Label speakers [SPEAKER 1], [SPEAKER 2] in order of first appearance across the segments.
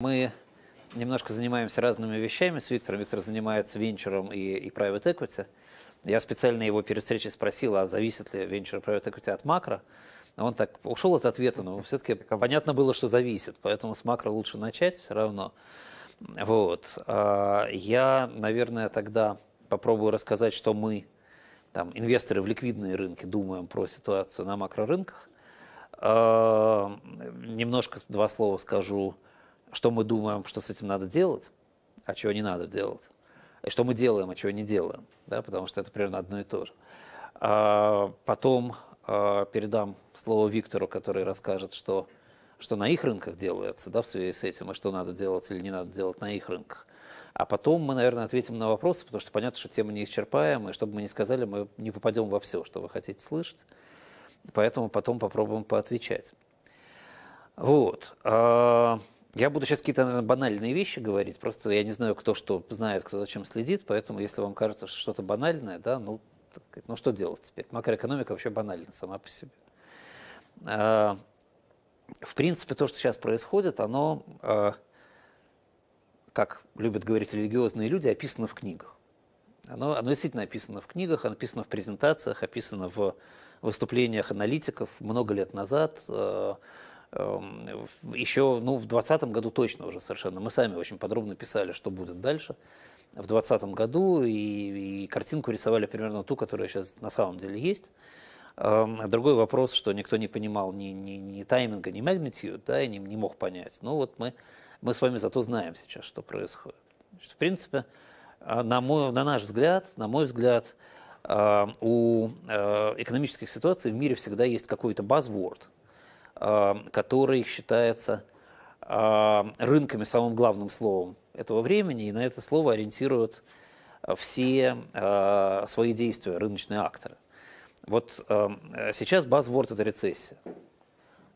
[SPEAKER 1] Мы немножко занимаемся разными вещами с Виктором. Виктор занимается венчуром и, и private equity. Я специально его перед встречей спросил, а зависит ли венчур и private equity от макро. он так ушел от ответа, но все-таки а понятно было, что зависит. Поэтому с макро лучше начать все равно. Вот. А, я, наверное, тогда попробую рассказать, что мы, там, инвесторы в ликвидные рынки, думаем про ситуацию на макрорынках. А, немножко два слова скажу что мы думаем, что с этим надо делать, а чего не надо делать, и что мы делаем, а чего не делаем, да, потому что это примерно одно и то же. А потом а, передам слово Виктору, который расскажет, что, что на их рынках делается да, в связи с этим, и что надо делать или не надо делать на их рынках. А потом мы, наверное, ответим на вопросы, потому что понятно, что тема неисчерпаемая, и что бы мы ни сказали, мы не попадем во все, что вы хотите слышать. Поэтому потом попробуем поотвечать. Вот. А, я буду сейчас какие-то наверное, банальные вещи говорить, просто я не знаю, кто что знает, кто зачем следит, поэтому если вам кажется что что-то банальное, да, ну, так, ну что делать теперь? Макроэкономика вообще банальна сама по себе. А, в принципе, то, что сейчас происходит, оно, а, как любят говорить религиозные люди, описано в книгах. Оно, оно действительно описано в книгах, описано в презентациях, описано в выступлениях аналитиков много лет назад. А, Эм, еще, ну, в 2020 году точно уже совершенно, мы сами очень подробно писали, что будет дальше, в 2020 году, и, и картинку рисовали примерно ту, которая сейчас на самом деле есть. Эм, другой вопрос, что никто не понимал ни, ни, ни тайминга, ни magnitude, да, и не, не мог понять. Но ну вот мы, мы с вами зато знаем сейчас, что происходит. Значит, в принципе, э, на, мой, на наш взгляд, на мой взгляд, э, у э, экономических ситуаций в мире всегда есть какой-то buzzword – Эм, который считается эм, рынками самым главным словом этого времени, и на это слово ориентируют э, все э, свои действия рыночные акторы. Вот эм, сейчас базворд – это рецессия.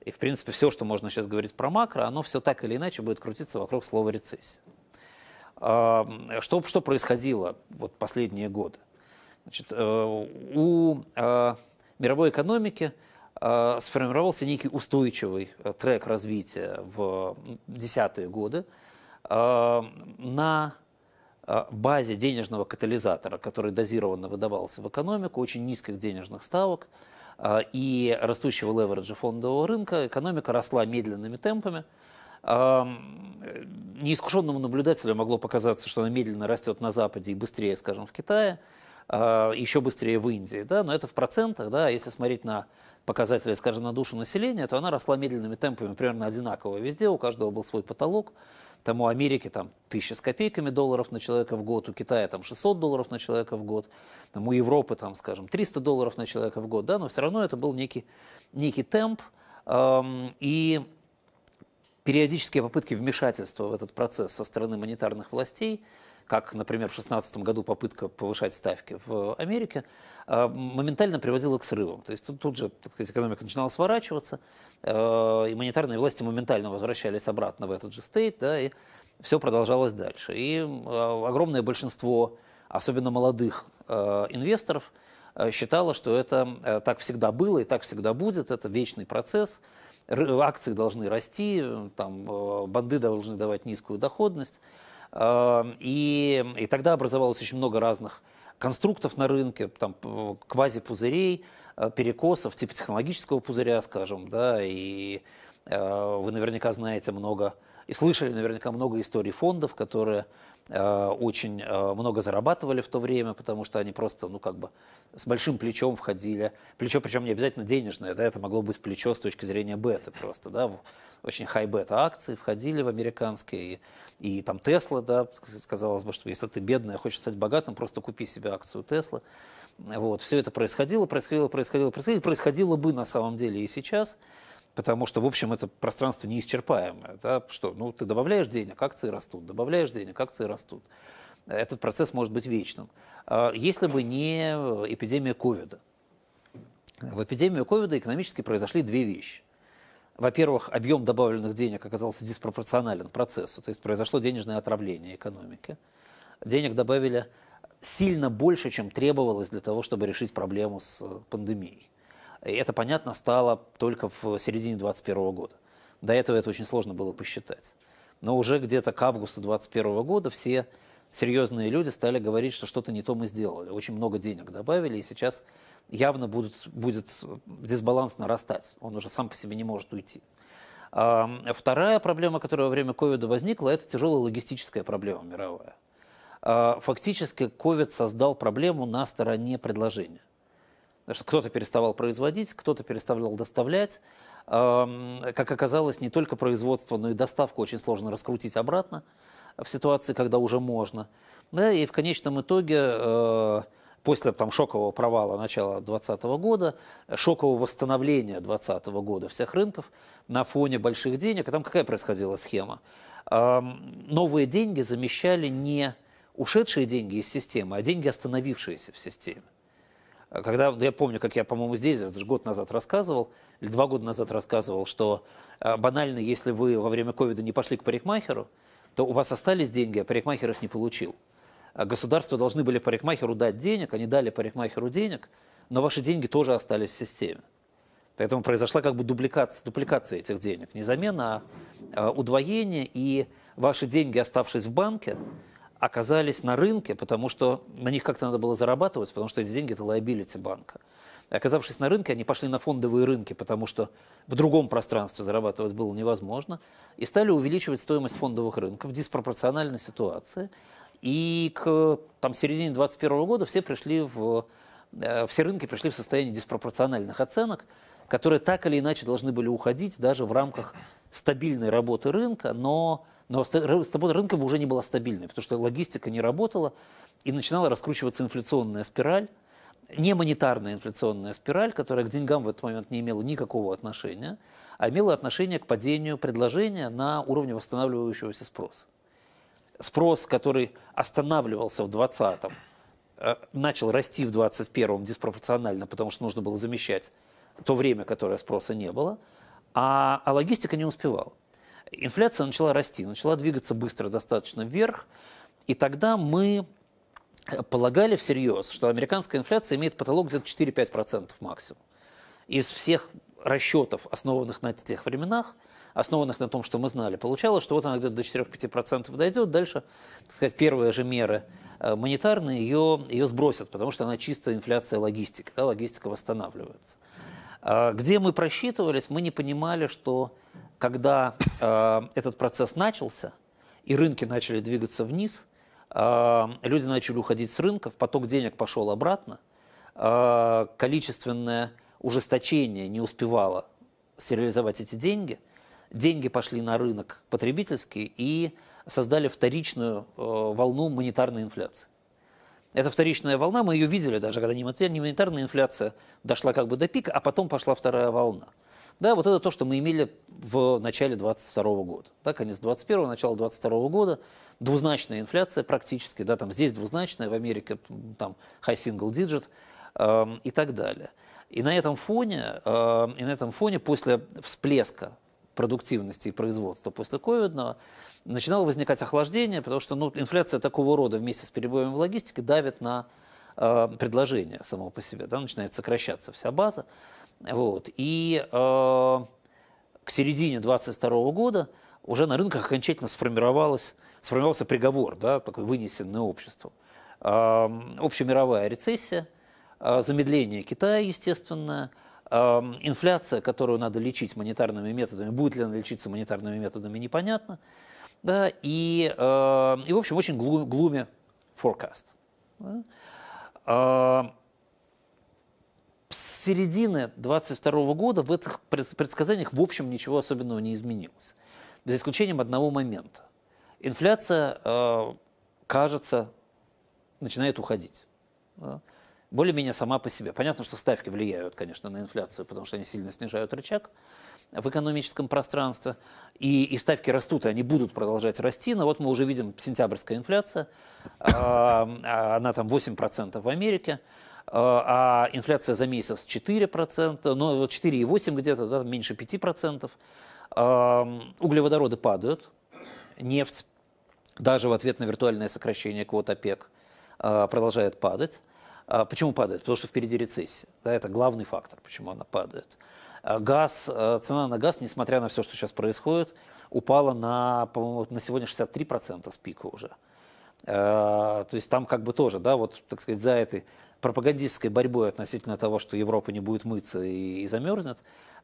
[SPEAKER 1] И, в принципе, все, что можно сейчас говорить про макро, оно все так или иначе будет крутиться вокруг слова рецессия. Что, что происходило вот последние годы? Значит, э, у мировой экономики – Э, сформировался некий устойчивый э, трек развития в десятые годы э, на базе денежного катализатора, который дозированно выдавался в экономику, очень низких денежных ставок и растущего левереджа фондового рынка, экономика росла медленными темпами. Неискушенному наблюдателю могло показаться, что она медленно растет на Западе и быстрее, скажем, в Китае, еще быстрее в Индии, да, но это в процентах, да, если смотреть на показателей, скажем, на душу населения, то она росла медленными темпами, примерно одинаково везде, у каждого был свой потолок. Там у Америки там тысяча с копейками долларов на человека в год, у Китая там 600 долларов на человека в год, там, у Европы там, скажем, 300 долларов на человека в год, да, но все равно это был некий, некий темп, эм, и периодические попытки вмешательства в этот процесс со стороны монетарных властей – как, например, в 2016 году попытка повышать ставки в Америке, а, моментально приводила к срывам. То есть тут, тут же так сказать, экономика начинала сворачиваться, а, и монетарные власти моментально возвращались обратно в этот же стейт, да, и все продолжалось дальше. И а, огромное большинство, особенно молодых инвесторов, считало, что это так всегда было и так всегда будет, это вечный процесс, акции должны расти, там, банды должны давать низкую доходность. Эм, и, и тогда образовалось очень много разных конструктов на рынке, там, квазипузырей, э, перекосов, типа технологического пузыря, скажем, да, и э, вы наверняка знаете много и слышали наверняка много историй фондов, которые Э, очень э, много зарабатывали в то время, потому что они просто, ну, как бы с большим плечом входили. Плечо, причем не обязательно денежное, да, это могло быть плечо с точки зрения бета просто, да, очень хай бета акции входили в американские, и, и там Тесла, да, казалось бы, что если ты бедная, хочешь стать богатым, просто купи себе акцию Тесла. Вот, все это происходило, происходило, происходило, происходило, происходило бы на самом деле и сейчас, Потому что, в общем, это пространство неисчерпаемое. Да? Что, ну, ты добавляешь денег, акции растут, добавляешь денег, акции растут. Этот процесс может быть вечным. А если бы не эпидемия ковида. В эпидемию ковида экономически произошли две вещи. Во-первых, объем добавленных денег оказался диспропорционален процессу, то есть произошло денежное отравление экономики. Денег добавили сильно больше, чем требовалось для того, чтобы решить проблему с э, пандемией. Это понятно стало только в середине 2021 года. До этого это очень сложно было посчитать. Но уже где-то к августу 2021 года все серьезные люди стали говорить, что что-то не то мы сделали. Очень много денег добавили, и сейчас явно будет будет дисбаланс нарастать. Он уже сам по себе не может уйти. Вторая проблема, которая во время ковида возникла, это тяжелая логистическая проблема мировая. А, фактически ковид создал проблему на стороне предложения что кто-то переставал производить, кто-то переставлял доставлять. Как оказалось, не только производство, но и доставку очень сложно раскрутить обратно в ситуации, когда уже можно. Да, и в конечном итоге э, после там, шокового провала начала 2020 года, шокового восстановления 2020 года всех рынков на фоне больших денег, там какая происходила схема? Новые деньги замещали не ушедшие деньги из системы, а деньги, остановившиеся в системе. А когда, ну, я помню, как я, по-моему, здесь, это же год назад рассказывал, или два года назад рассказывал, что а, банально, если вы во время ковида не пошли к парикмахеру, то у вас остались деньги, а парикмахер их не получил. А государство должны были парикмахеру дать денег, они дали парикмахеру денег, но ваши деньги тоже остались в системе. Поэтому произошла как бы дубликация дупликация этих денег. Не замена, а удвоение, и ваши деньги, оставшись в банке, оказались на рынке, потому что на них как-то надо было зарабатывать, потому что эти деньги – это лоябилити банка. Оказавшись на рынке, они пошли на фондовые рынки, потому что в другом пространстве зарабатывать было невозможно, и стали увеличивать стоимость фондовых рынков в диспропорциональной ситуации. И к там, середине 2021 года все, пришли в, э, все рынки пришли в состояние диспропорциональных оценок, которые так или иначе должны были уходить даже в рамках стабильной работы рынка, но но свобода рынка бы уже не была стабильной, потому что логистика не работала, и начинала раскручиваться инфляционная спираль, не монетарная инфляционная спираль, которая к деньгам в этот момент не имела никакого отношения, а имела отношение к падению предложения на уровне восстанавливающегося спроса. Спрос, который останавливался в 2020-м, э, начал расти в 2021-м диспропорционально, потому что нужно было замещать то время, которое спроса не было, а, а логистика не успевала инфляция начала расти, начала двигаться быстро достаточно вверх, и тогда мы э, полагали всерьез, что американская инфляция имеет потолок где-то 4-5% максимум. Из всех расчетов, основанных на тех временах, основанных на том, что мы знали, получалось, что вот она где-то до 4-5% дойдет, дальше, так сказать, первые же меры э, монетарные ее, ее сбросят, потому что она чистая инфляция логистика, да, логистика восстанавливается. А, где мы просчитывались, мы не понимали, что когда а, этот процесс начался, и рынки начали двигаться вниз, а, люди начали уходить с рынков, поток денег пошел обратно, количественное ужесточение не успевало стерилизовать эти деньги, деньги пошли на рынок потребительский и создали вторичную волну монетарной инфляции. Это вторичная волна, мы ее видели даже, когда немонетарная инфляция дошла как бы до пика, а потом пошла вторая волна. Да, вот это то, что мы имели в начале 22 года. Да, конец 21 начало 22 года. Двузначная инфляция практически, да, там здесь двузначная, в Америке там high single digit э, и так далее. И на этом фоне, э, и на этом фоне после всплеска продуктивности и производства после ковидного, начинало возникать охлаждение, потому что ну, инфляция такого рода вместе с перебоями в логистике давит на э, предложение самого по себе, да, начинает сокращаться вся база. Вот. И э, к середине 2022 года уже на рынках окончательно сформировалась, сформировался приговор, да, такой вынесенный обществом. Э, общемировая рецессия, э, замедление Китая, естественно, Эм, инфляция, которую надо лечить монетарными методами, будет ли она лечиться монетарными методами, непонятно. Да, и, э, и, в общем, очень глуми forecast. Да? Эм, с середины 22 года в этих предсказаниях, в общем, ничего особенного не изменилось. За исключением одного момента. Инфляция, э, кажется, начинает уходить. Да? более-менее сама по себе. Понятно, что ставки влияют, конечно, на инфляцию, потому что они сильно снижают рычаг в экономическом пространстве, и, и ставки растут, и они будут продолжать расти. Но вот мы уже видим сентябрьская инфляция, а, а, она там 8% в Америке, а, а инфляция за месяц 4%, ну 4,8 где-то, да, меньше 5%. Углеводороды падают, нефть даже в ответ на виртуальное сокращение квот ОПЕК продолжает падать. А почему падает? Потому что впереди рецессия. Да, это главный фактор, почему она падает. А газ, э, цена на газ, несмотря на все, что сейчас происходит, упала на, по-моему, на сегодня 63% с пика уже. А, то есть там как бы тоже, да, вот, так сказать, за этой пропагандистской борьбой относительно того, что Европа не будет мыться и, и замерзнет,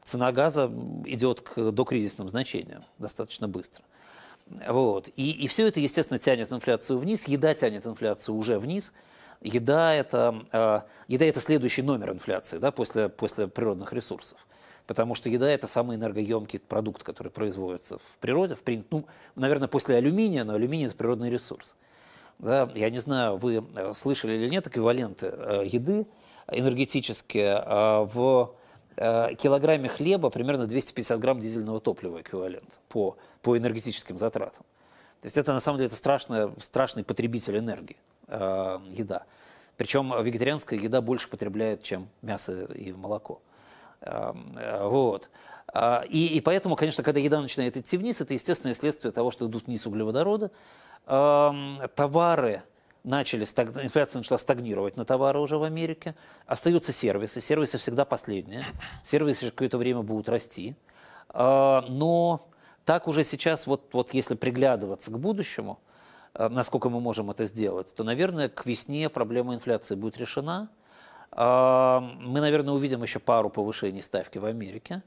[SPEAKER 1] цена газа идет к докризисным значениям достаточно быстро. Вот. И, и все это, естественно, тянет инфляцию вниз, еда тянет инфляцию уже вниз – еда это, э, еда это следующий номер инфляции да, после, после природных ресурсов. Потому что еда – это самый энергоемкий продукт, который производится в природе. В принципе, ну, наверное, после алюминия, но алюминий – это природный ресурс. Да, я не знаю, вы э, слышали или нет эквиваленты э, еды энергетические. В килограмме хлеба примерно 250 грамм дизельного топлива эквивалент по, по энергетическим затратам. То есть это на самом деле это страшное, страшный потребитель энергии э, еда. Причем вегетарианская еда больше потребляет, чем мясо и молоко. Э, вот. Э, и, и поэтому, конечно, когда еда начинает идти вниз, это естественное следствие того, что идут вниз углеводороды. Э, товары начали, стаг... инфляция начала стагнировать на товары уже в Америке. Остаются сервисы. Сервисы всегда последние. Сервисы же какое-то время будут расти. Э, но так уже сейчас, вот, вот если приглядываться к будущему, Э, насколько мы можем это сделать, то, наверное, к весне проблема инфляции будет решена. А, мы, наверное, увидим еще пару повышений ставки в Америке.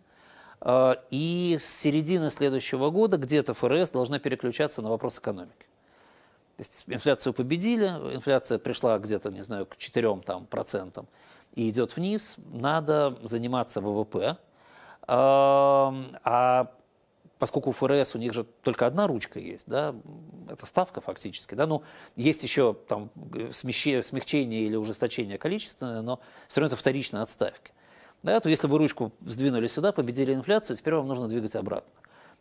[SPEAKER 1] А, и с середины следующего года где-то ФРС должна переключаться на вопрос экономики. То есть инфляцию победили, инфляция пришла где-то, не знаю, к 4% там, процентам и идет вниз, надо заниматься ВВП, а поскольку у ФРС у них же только одна ручка есть, да, это ставка фактически, да, ну, есть еще там смягчение или ужесточение количественное, но все равно это вторично от ставки. Да, то если вы ручку сдвинули сюда, победили инфляцию, теперь вам нужно двигать обратно.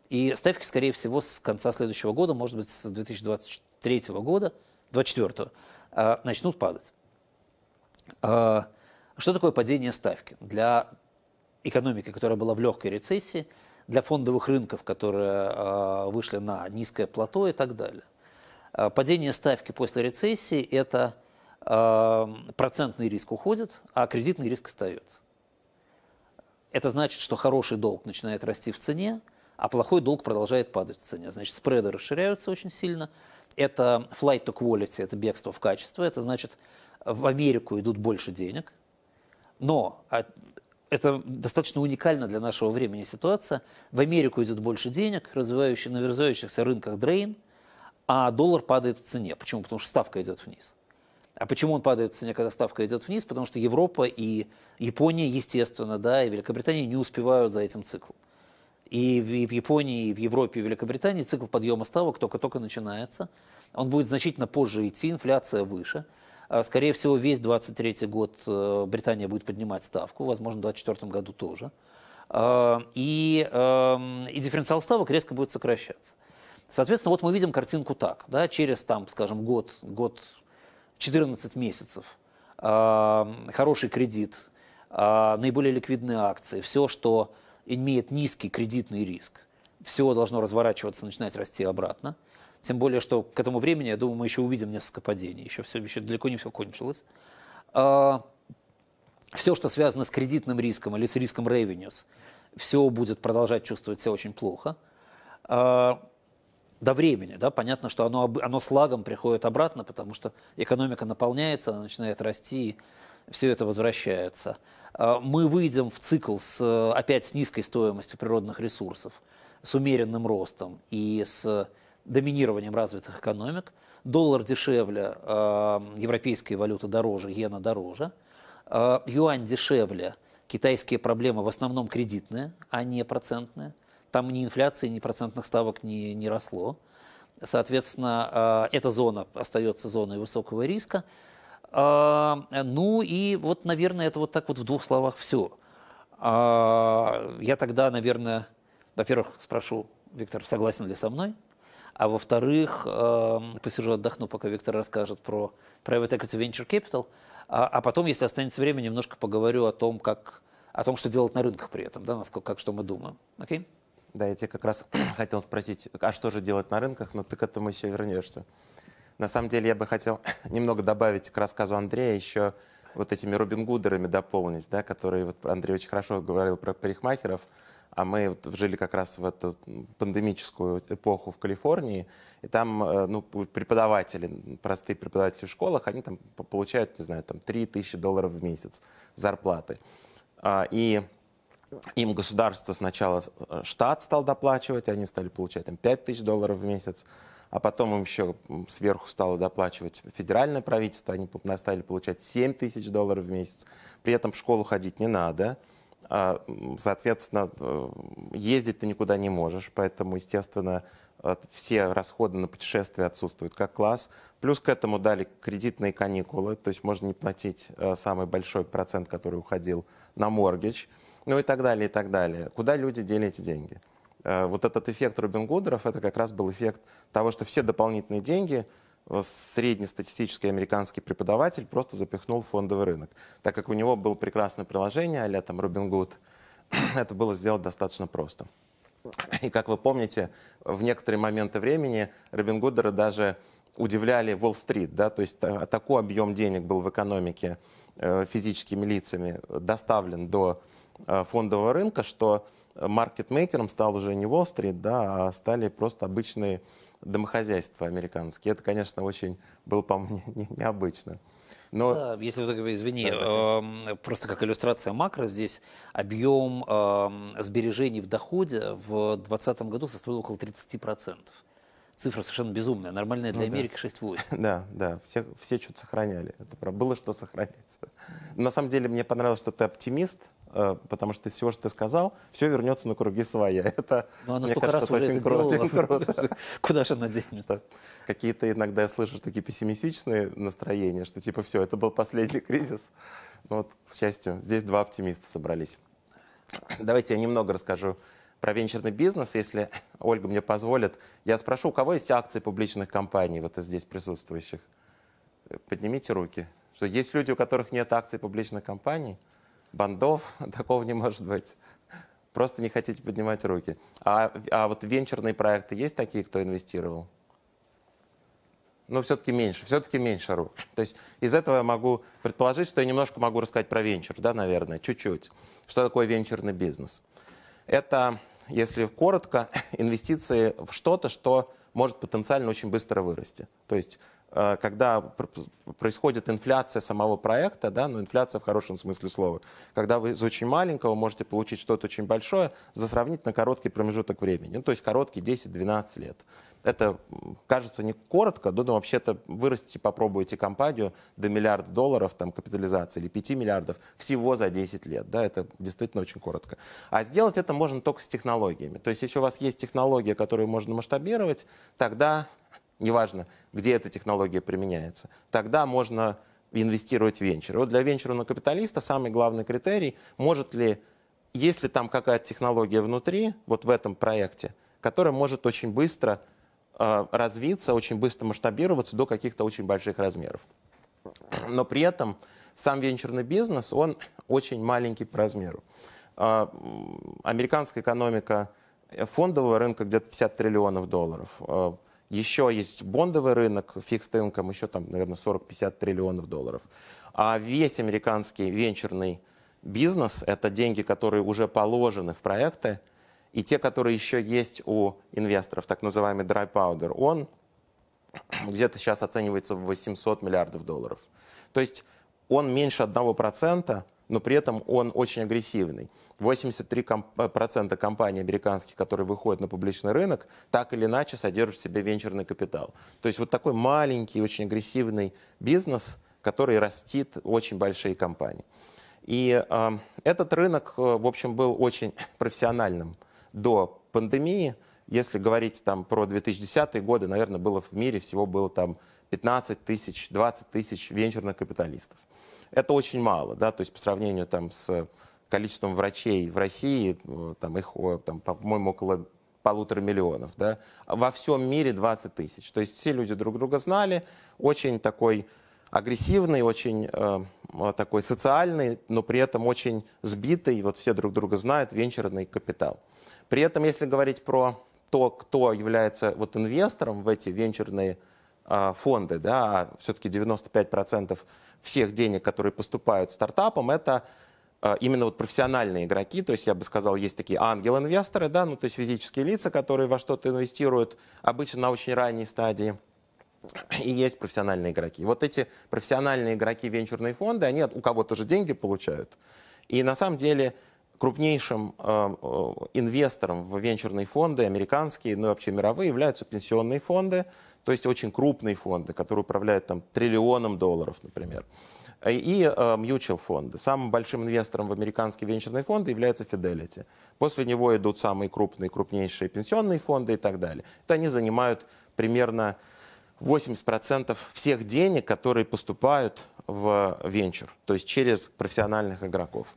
[SPEAKER 1] И ставки, скорее всего, с конца следующего года, может быть, с 2023 года, 2024, а, начнут падать. А, что такое падение ставки? Для экономики, которая была в легкой рецессии – для фондовых рынков, которые а, вышли на низкое плато и так далее. А, падение ставки после рецессии – это а, процентный риск уходит, а кредитный риск остается. Это значит, что хороший долг начинает расти в цене, а плохой долг продолжает падать в цене. Значит, спреды расширяются очень сильно. Это flight to quality, это бегство в качество. Это значит, в Америку идут больше денег. Но это достаточно уникально для нашего времени ситуация. В Америку идет больше денег, развивающий, на развивающихся рынках дрейн, а доллар падает в цене. Почему? Потому что ставка идет вниз. А почему он падает в цене, когда ставка идет вниз? Потому что Европа и Япония, естественно, да, и Великобритания не успевают за этим циклом. И в, и в Японии, и в Европе, и в Великобритании цикл подъема ставок только-только начинается. Он будет значительно позже идти, инфляция выше – а, скорее всего, весь 23 год э, Британия будет поднимать ставку, возможно, в 24 году тоже. А, и, эм, и дифференциал ставок резко будет сокращаться. Соответственно, вот мы видим картинку так. Да, через, там, скажем, год, год 14 месяцев а, хороший кредит, наиболее ликвидные акции, все, что имеет низкий кредитный риск, все должно разворачиваться, начинать расти обратно – тем более, что к этому времени, я думаю, мы еще увидим несколько падений. Еще, все, еще далеко не все кончилось. А, все, что связано с кредитным риском или с риском revenues, все будет продолжать чувствовать себя очень плохо. А, до времени, да, понятно, что оно, оно с лагом приходит обратно, потому что экономика наполняется, она начинает расти, и все это возвращается. А, мы выйдем в цикл с, опять с низкой стоимостью природных ресурсов, с умеренным ростом и с доминированием развитых экономик, доллар дешевле, э, европейская валюта дороже, иена дороже, э, юань дешевле, китайские проблемы в основном кредитные, а не процентные. Там ни инфляции, ни процентных ставок не, не росло. Соответственно, э, эта зона остается зоной высокого риска. Ну и вот, наверное, это вот так вот в двух словах все. Я тогда, наверное, во-первых, спрошу, Виктор, согласен ли со мной? А во-вторых, эм, посижу, отдохну, пока Виктор расскажет про Private Equity Venture Capital. А, а потом, если останется время, немножко поговорю о том, как, о том, что делать на рынках при этом, да, насколько, как что мы думаем. Окей?
[SPEAKER 2] Да, я тебе как раз хотел спросить, а что же делать на рынках, но ну, ты к этому еще вернешься. На самом деле я бы хотел немного добавить к рассказу Андрея еще вот этими Робин Гудерами дополнить, да, которые вот Андрей очень хорошо говорил про парикмахеров а мы вот жили как раз в эту пандемическую эпоху в Калифорнии, и там э, ну, преподаватели, простые преподаватели в школах, они там получают, не знаю, там 3 тысячи долларов в месяц зарплаты. А, и им государство сначала э, штат стал доплачивать, они стали получать там 5 тысяч долларов в месяц, а потом им еще сверху стало доплачивать федеральное правительство, они стали получать 7 тысяч долларов в месяц, при этом в школу ходить не надо, а, соответственно, э, ездить ты никуда не можешь, поэтому, естественно, все расходы на путешествия отсутствуют как класс. Плюс к этому дали кредитные каникулы, то есть можно не платить э, самый большой процент, который уходил на моргич, ну и так далее, и так далее. Куда люди дели эти деньги? Э, вот этот эффект Робин Гудеров, это как раз был эффект того, что все дополнительные деньги Э, среднестатистический американский преподаватель просто запихнул фондовый рынок. Так как у него было прекрасное приложение, а там Робин Гуд, это было сделать достаточно просто. И как вы помните, в некоторые моменты времени Робин Гудера даже удивляли Уолл-стрит, да, то есть э, такой объем денег был в экономике э, физическими лицами доставлен до фондового рынка, что маркетмейкером стал уже не Уолл-стрит, да, а стали просто обычные домохозяйства американские. Это, конечно, очень было, по-моему, необычно.
[SPEAKER 1] Но... Да, если вы извини, да, да, э, просто как иллюстрация макро, здесь объем э, сбережений в доходе в 2020 году составил около 30%. Цифра совершенно безумная,
[SPEAKER 2] нормальная для ну, Америки да. 6,8. Да, да, все, все что-то сохраняли. Это было что сохранять. На самом деле, мне понравилось, что ты оптимист, Э, потому что из всего, что ты сказал, все вернется на круги своя. Это, Но она мне кажется, раз это уже очень это круто. Очень круто. Куда же она денется? Какие-то иногда я слышу такие пессимистичные настроения, что типа все, это был последний кризис. Но вот, к счастью, здесь два оптимиста собрались. Давайте я немного расскажу про венчурный бизнес, если Ольга мне позволит. Я спрошу, у кого есть акции публичных компаний, вот здесь присутствующих? Э, поднимите руки. Что есть люди, у которых нет акций публичных компаний? бандов, такого не может быть. Просто не хотите поднимать руки. А, а вот венчурные проекты есть такие, кто инвестировал? но ну, все-таки меньше, все-таки меньше рук. То есть из этого я могу предположить, что я немножко могу рассказать про венчур, да, наверное, чуть-чуть. Что такое венчурный бизнес? Это, если коротко, инвестиции в что-то, что может потенциально очень быстро вырасти. То есть Э, когда происходит инфляция самого проекта, да, но ну, инфляция в хорошем смысле слова, когда вы из очень маленького можете получить что-то очень большое за сравнительно короткий промежуток времени, ну, то есть короткий 10-12 лет. Это кажется не коротко, но, но вообще-то вырастите, попробуйте компанию до миллиарда долларов там, капитализации или 5 миллиардов всего за 10 лет. Да, это действительно очень коротко. А сделать это можно только с технологиями. То есть если у вас есть технология, которую можно масштабировать, тогда неважно, где эта технология применяется, тогда можно инвестировать в венчур. Вот для венчурного капиталиста самый главный критерий, может ли, есть ли там какая-то технология внутри, вот в этом проекте, которая может очень быстро э, развиться, очень быстро масштабироваться до каких-то очень больших размеров. Но при этом сам венчурный бизнес, он очень маленький по размеру. Э, американская экономика фондового рынка где-то 50 триллионов долларов. Э, еще есть бондовый рынок, фикс инком, еще там, наверное, 40-50 триллионов долларов. А весь американский венчурный бизнес – это деньги, которые уже положены в проекты, и те, которые еще есть у инвесторов, так называемый dry powder, он где-то сейчас оценивается в 800 миллиардов долларов. То есть он меньше 1% но при этом он очень агрессивный. 83% комп э, процента компаний американских, которые выходят на публичный рынок, так или иначе содержат в себе венчурный капитал. То есть вот такой маленький, очень агрессивный бизнес, который растит очень большие компании. И э, этот рынок, э, в общем, был очень профессиональным до пандемии. Если говорить там про 2010 годы, наверное, было в мире всего было там 15 тысяч, 20 тысяч венчурных капиталистов. Это очень мало, да, то есть по сравнению там с количеством врачей в России, э, там их, там, по-моему, около полутора миллионов, да, а во всем мире 20 тысяч. То есть все люди друг друга знали, очень такой агрессивный, очень э, такой социальный, но при этом очень сбитый, вот все друг друга знают, венчурный капитал. При этом, если говорить про то, кто является вот инвестором в эти венчурные а, фонды, да, а все-таки 95% всех денег, которые поступают стартапам, это а, именно вот профессиональные игроки, то есть я бы сказал, есть такие ангел-инвесторы, да, ну то есть физические лица, которые во что-то инвестируют обычно на очень ранней стадии, и есть профессиональные игроки. Вот эти профессиональные игроки венчурные фонды, они от, у кого-то же деньги получают. И на самом деле крупнейшим э, э, инвестором в венчурные фонды, американские, ну и вообще мировые, являются пенсионные фонды – то есть очень крупные фонды, которые управляют там триллионом долларов, например, э, и мьючел э, фонды. Самым большим инвестором в американские венчурные фонды является Fidelity. После него идут самые крупные, крупнейшие пенсионные фонды и так далее. Это они занимают примерно 80% всех денег, которые поступают в венчур, то есть через профессиональных игроков.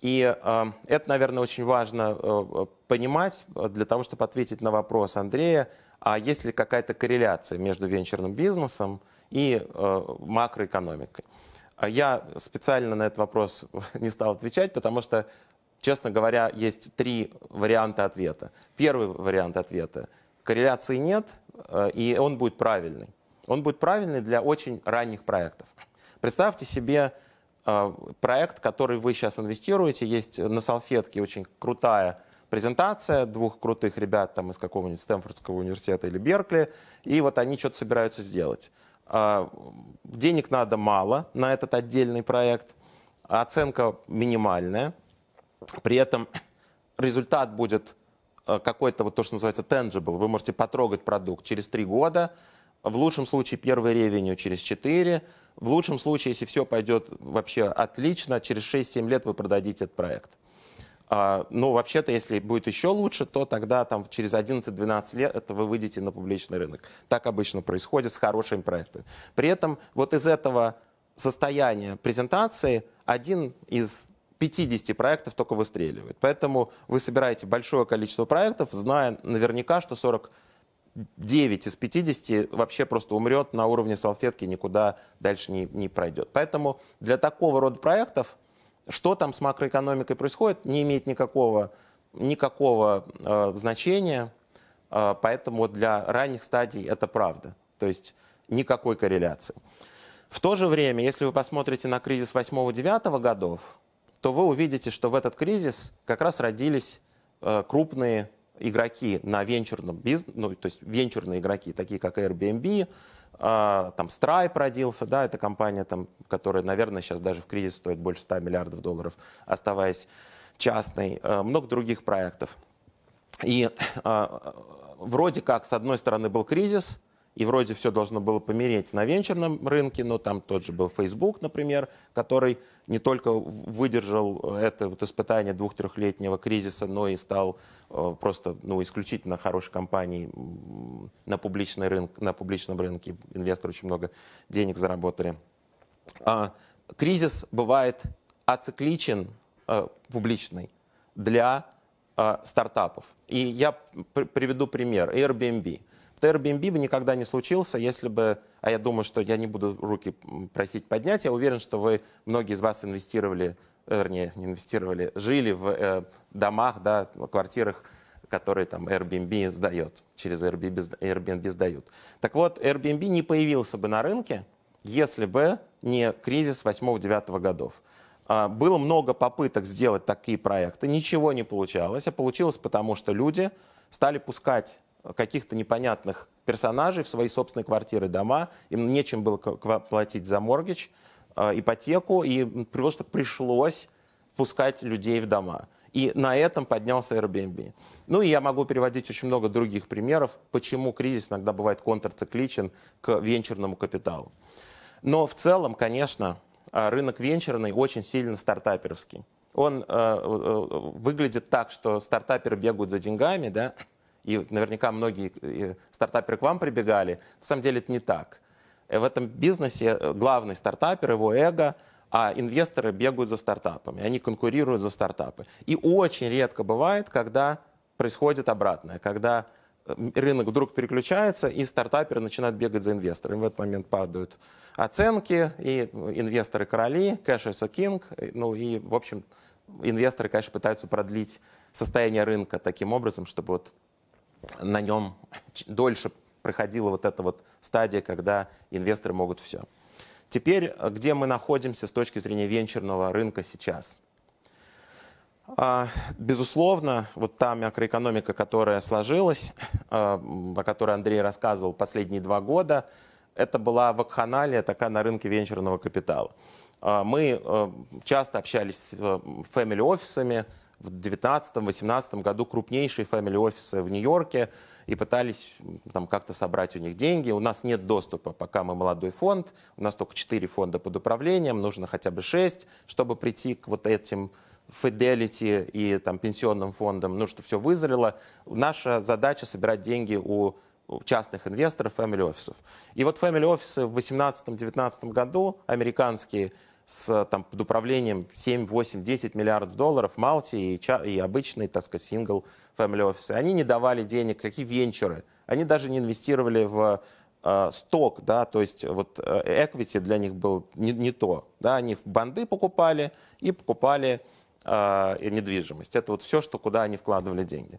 [SPEAKER 2] И э, это, наверное, очень важно э, э понимать э, для того, чтобы ответить на вопрос Андрея, а есть ли какая-то корреляция между венчурным бизнесом и э, макроэкономикой. А я специально на этот вопрос не стал отвечать, потому что, честно говоря, есть три варианта ответа. Первый вариант ответа – корреляции нет, э, и он будет правильный. Он будет правильный для очень ранних проектов. Представьте себе э, проект, который вы сейчас инвестируете, есть на салфетке очень крутая презентация двух крутых ребят там из какого-нибудь Стэнфордского университета или Беркли, и вот они что-то собираются сделать. А, денег надо мало на этот отдельный проект, оценка минимальная, при этом результат будет э, какой-то, вот то, что называется tangible, вы можете потрогать продукт через три года, в лучшем случае первый ревеню через 4, в лучшем случае, если все пойдет вообще отлично, через 6-7 лет вы продадите этот проект. А, Но ну, вообще-то, если будет еще лучше, то тогда там через 11-12 лет это вы выйдете на публичный рынок. Так обычно происходит с хорошими проектами. При этом вот из этого состояния презентации один из 50 проектов только выстреливает. Поэтому вы собираете большое количество проектов, зная наверняка, что 40 9 из 50 вообще просто умрет на уровне салфетки, никуда дальше не, не пройдет. Поэтому для такого рода проектов что там с макроэкономикой происходит, не имеет никакого, никакого э, значения. Э, поэтому вот для ранних стадий это правда. То есть никакой корреляции. В то же время, если вы посмотрите на кризис 8-9 годов, то вы увидите, что в этот кризис как раз родились э, крупные игроки на венчурном бизнесе, ну, то есть венчурные игроки, такие как Airbnb, а, там Stripe родился, да, это компания, там, которая, наверное, сейчас даже в кризис стоит больше 100 миллиардов долларов, оставаясь частной, э, много других проектов. И э, вроде как, с одной стороны, был кризис, и вроде все должно было помереть на венчурном рынке, но там тот же был Facebook, например, который не только выдержал э, это вот испытание двух-трехлетнего кризиса, но и стал э, просто ну, исключительно хорошей компанией на, публичный рынок, на публичном рынке. Инвесторы очень много денег заработали. А, кризис бывает ацикличен, э, публичный, для стартапов. И я приведу пример. Airbnb – что Airbnb бы никогда не случился, если бы, а я думаю, что я не буду руки просить поднять, я уверен, что вы, многие из вас инвестировали, э, вернее, не инвестировали, жили в э, домах, да, в квартирах, которые там Airbnb сдает, через Airbnb, Airbnb сдают. Так вот, Airbnb не появился бы на рынке, если бы не кризис 8-9 годов. А, было много попыток сделать такие проекты, ничего не получалось, а получилось потому, что люди стали пускать каких-то непонятных персонажей в свои собственные квартиры, дома. Им нечем было платить за моргич, э, ипотеку, и просто пришлось пускать людей в дома. И на этом поднялся Airbnb. Ну и я могу переводить очень много других примеров, почему кризис иногда бывает контрцикличен к венчурному капиталу. Но в целом, конечно, э, рынок венчурный очень сильно стартаперовский. Он э, э, выглядит так, что стартаперы бегают за деньгами, да, и наверняка многие э, стартаперы к вам прибегали. На самом деле это не так. Э, в этом бизнесе э, главный стартапер, его эго, а инвесторы бегают за стартапами, они конкурируют за стартапы. И очень редко бывает, когда происходит обратное, когда эм, рынок вдруг переключается, и стартаперы начинают бегать за инвесторами. В этот момент падают оценки, и инвесторы короли, кэш is a king, ну и, в общем, инвесторы, конечно, пытаются продлить состояние рынка таким образом, чтобы вот на нем дольше проходила вот эта вот стадия, когда инвесторы могут все. Теперь, э, где мы находимся с точки зрения венчурного рынка сейчас? А, безусловно, вот та макроэкономика, которая сложилась, э, о которой Андрей рассказывал последние два года, это была вакханалия такая на рынке венчурного капитала. А, мы э, часто общались с фэмили-офисами, в 2019-2018 году крупнейшие фэмили-офисы в Нью-Йорке и пытались там как-то собрать у них деньги. У нас нет доступа, пока мы молодой фонд, у нас только 4 фонда под управлением, нужно хотя бы 6, чтобы прийти к вот этим Fidelity и там, пенсионным фондам, ну, чтобы все вызрело. Наша задача собирать деньги у частных инвесторов, family офисов. И вот family офисы в 2018-2019 году, американские, с там, под управлением 7, 8, 10 миллиардов долларов Малти и, и обычный, так сказать, сингл Family Office. Они не давали денег, какие венчуры. Они даже не инвестировали в э, сток, да, то есть вот э, equity для них был не, не то. Да, они банды покупали и покупали э, недвижимость. Это вот все, что куда они вкладывали деньги.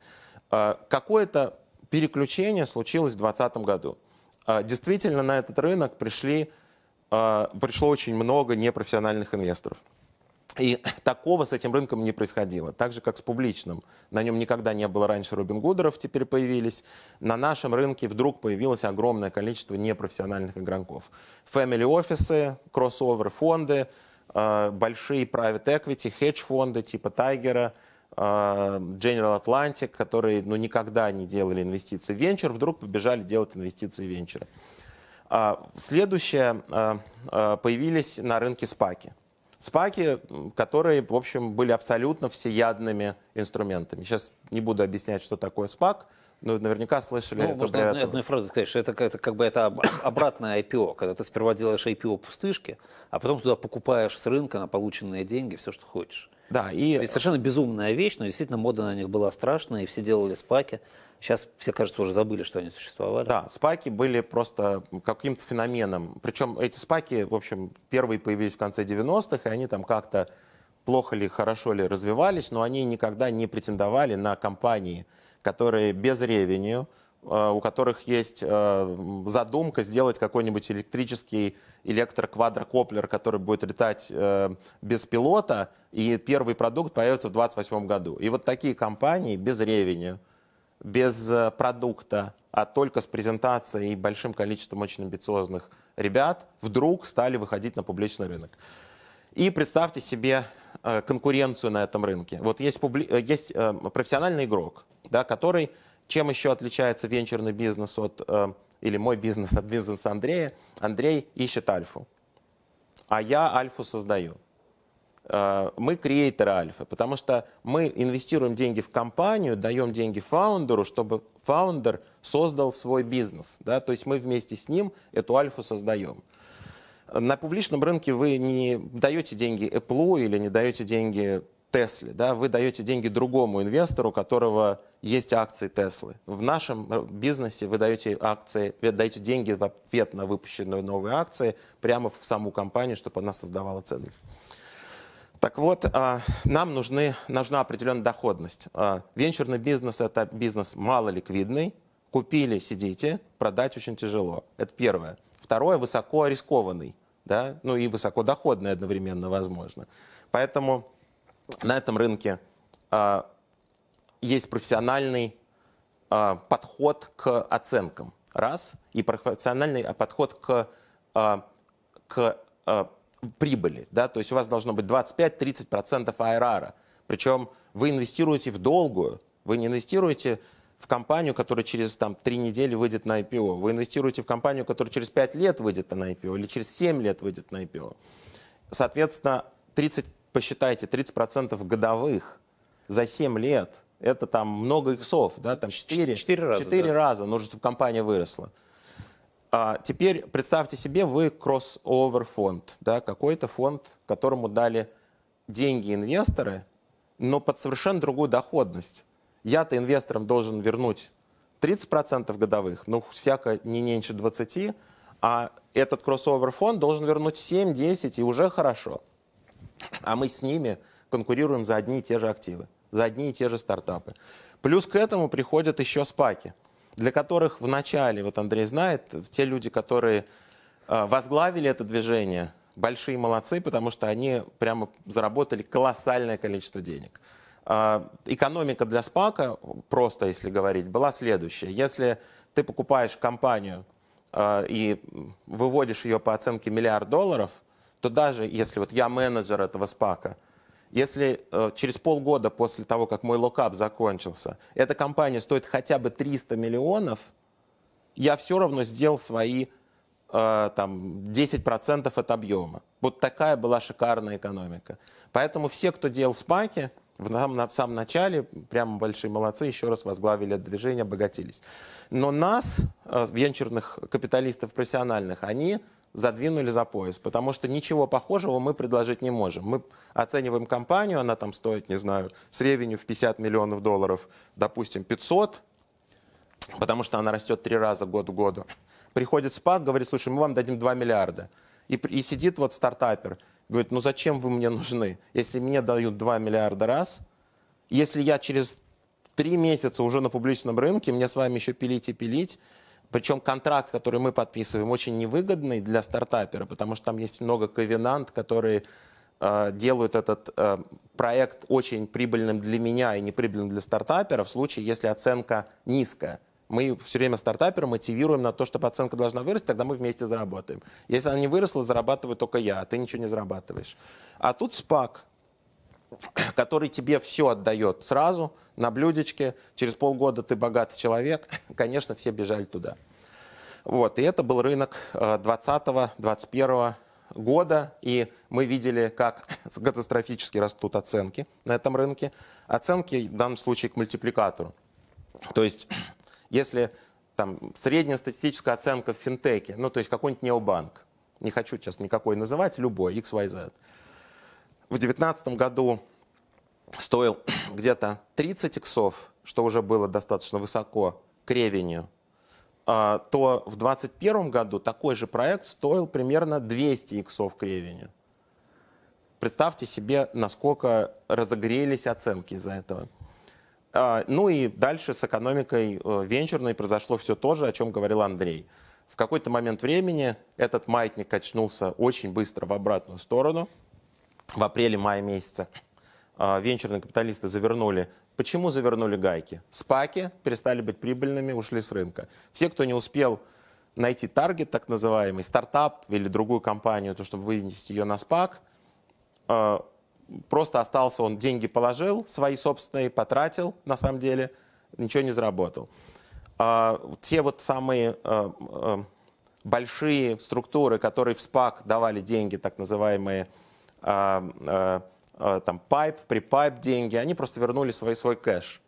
[SPEAKER 2] Э, Какое-то переключение случилось в 2020 году. Э, действительно, на этот рынок пришли а, пришло очень много непрофессиональных инвесторов. И такого с этим рынком не происходило. Так же, как с публичным. На нем никогда не было раньше Робин Гудеров, теперь появились. На нашем рынке вдруг появилось огромное количество непрофессиональных игроков. Фэмили-офисы, кроссовер фонды, а, большие private equity, хедж-фонды типа Тайгера, а, General Atlantic, которые ну, никогда не делали инвестиции в венчур, вдруг побежали делать инвестиции в венчуры. А, следующее, а, а, появились на рынке спаки. Спаки, которые, в общем, были абсолютно всеядными инструментами. Сейчас не буду объяснять, что такое спак, ну, наверняка слышали. Ну, можно одной, одной
[SPEAKER 1] фразой сказать, что это, это как бы это обратное IPO, когда ты сперва делаешь IPO пустышки, а потом туда покупаешь с рынка на полученные деньги все, что хочешь. Да, и... То есть совершенно безумная вещь, но действительно мода на них была страшная,
[SPEAKER 2] и все делали спаки. Сейчас все, кажется, уже забыли, что они существовали. Да, спаки были просто каким-то феноменом. Причем эти спаки, в общем, первые появились в конце 90-х, и они там как-то плохо ли, хорошо ли развивались, но они никогда не претендовали на компании, которые без ревеню, э, у которых есть э, задумка сделать какой-нибудь электрический электроквадрокоплер, который будет летать э, без пилота, и первый продукт появится в 2028 году. И вот такие компании без ревеню, без продукта, а только с презентацией и большим количеством очень амбициозных ребят, вдруг стали выходить на публичный рынок. И представьте себе Э, конкуренцию на этом рынке. Вот есть, публи... Э, есть э, профессиональный игрок, да, который чем еще отличается венчурный бизнес от или мой бизнес от бизнеса Андрея? Андрей ищет альфу, а я альфу создаю. Мы креаторы альфы, потому что мы инвестируем деньги в компанию, даем деньги фаундеру, чтобы фаундер создал свой бизнес. Да? То есть мы вместе с ним эту альфу создаем. На публичном рынке вы не даете деньги Apple или не даете деньги Tesla, да, вы даете деньги другому инвестору, у которого есть акции Теслы. В нашем э, бизнесе вы даете акции, вы даете деньги в ответ на выпущенные новые акции прямо в саму компанию, чтобы она создавала ценность. Так вот, а, нам нужны, нужна определенная доходность. А, венчурный бизнес – это бизнес малоликвидный. Купили – сидите, продать очень тяжело. Это первое. Второе – высоко рискованный да, ну и высокодоходные одновременно, возможно. Поэтому на этом рынке э, есть профессиональный э, подход к оценкам, раз, и профессиональный подход к, э, к э, прибыли, да, то есть у вас должно быть 25-30% IRR, причем вы инвестируете в долгую, вы не инвестируете в компанию, которая через там, три недели выйдет на IPO. Вы инвестируете в компанию, которая через пять лет выйдет на IPO или через семь лет выйдет на IPO. Соответственно, 30, посчитайте, 30% годовых за 7 лет – это там много иксов, да, там 4, 4 раза, 4 да. раза нужно, чтобы компания выросла. А теперь представьте себе, вы кроссовер фонд, да, какой-то фонд, которому дали деньги инвесторы, но под совершенно другую доходность. Я-то инвесторам должен вернуть 30% годовых, ну, всяко не меньше 20%, а этот кроссовер фонд должен вернуть 7-10, и уже хорошо. А мы с ними конкурируем за одни и те же активы, за одни и те же стартапы. Плюс к этому приходят еще спаки, для которых в начале, вот Андрей знает, те люди, которые э, возглавили это движение, большие молодцы, потому что они прямо заработали колоссальное количество денег. А, экономика для спака, просто если говорить, была следующая. Если ты покупаешь компанию а, и выводишь ее по оценке миллиард долларов, то даже если вот я менеджер этого спака, если э, через полгода после того, как мой локап закончился, эта компания стоит хотя бы 300 миллионов, я все равно сделал свои э, там, 10% от объема. Вот такая была шикарная экономика. Поэтому все, кто делал спаки, в, нам, в самом начале, прямо большие молодцы, еще раз возглавили движение, обогатились. Но нас, э, венчурных капиталистов профессиональных, они задвинули за пояс, потому что ничего похожего мы предложить не можем. Мы оцениваем компанию, она там стоит, не знаю, с ревенью в 50 миллионов долларов, допустим, 500, потому что она растет три раза год в году. Приходит спад, говорит, слушай, мы вам дадим 2 миллиарда. И, и сидит вот стартапер Говорит, ну зачем вы мне нужны, если мне дают 2 миллиарда раз, если я через 3 месяца уже на публичном рынке, мне с вами еще пилить и пилить, причем контракт, который мы подписываем, очень невыгодный для стартапера, потому что там есть много ковенант, которые э, делают этот э, проект очень прибыльным для меня и неприбыльным для стартапера в случае, если оценка низкая мы все время стартапера мотивируем на то, чтобы оценка должна вырасти, тогда мы вместе заработаем. Если она не выросла, зарабатываю только я, а ты ничего не зарабатываешь. А тут спак, который тебе все отдает сразу, на блюдечке, через полгода ты богатый человек, конечно, все бежали туда. Вот, и это был рынок 20-21 э, года, и мы видели, как катастрофически растут оценки на этом рынке. Оценки в данном случае к мультипликатору. То есть если там среднестатистическая оценка в финтеке, ну, то есть какой-нибудь необанк, не хочу сейчас никакой называть, любой, XYZ, в 2019 году стоил где-то 30 иксов, что уже было достаточно высоко к ревеню, а, то в 2021 году такой же проект стоил примерно 200 иксов к ревеню. Представьте себе, насколько разогрелись оценки из-за этого. А, ну и дальше с экономикой э, венчурной произошло все то же, о чем говорил Андрей. В какой-то момент времени этот маятник качнулся очень быстро в обратную сторону. В апреле-мае месяце а, венчурные капиталисты завернули. Почему завернули гайки? Спаки перестали быть прибыльными, ушли с рынка. Все, кто не успел найти таргет, так называемый, стартап или другую компанию, то, чтобы вынести ее на спак, а, просто остался он, деньги положил, свои собственные потратил, на самом деле, ничего не заработал. А, те вот самые а, а, большие структуры, которые в СПАК давали деньги, так называемые а, а, там пайп, припайп деньги, они просто вернули свой, свой кэш.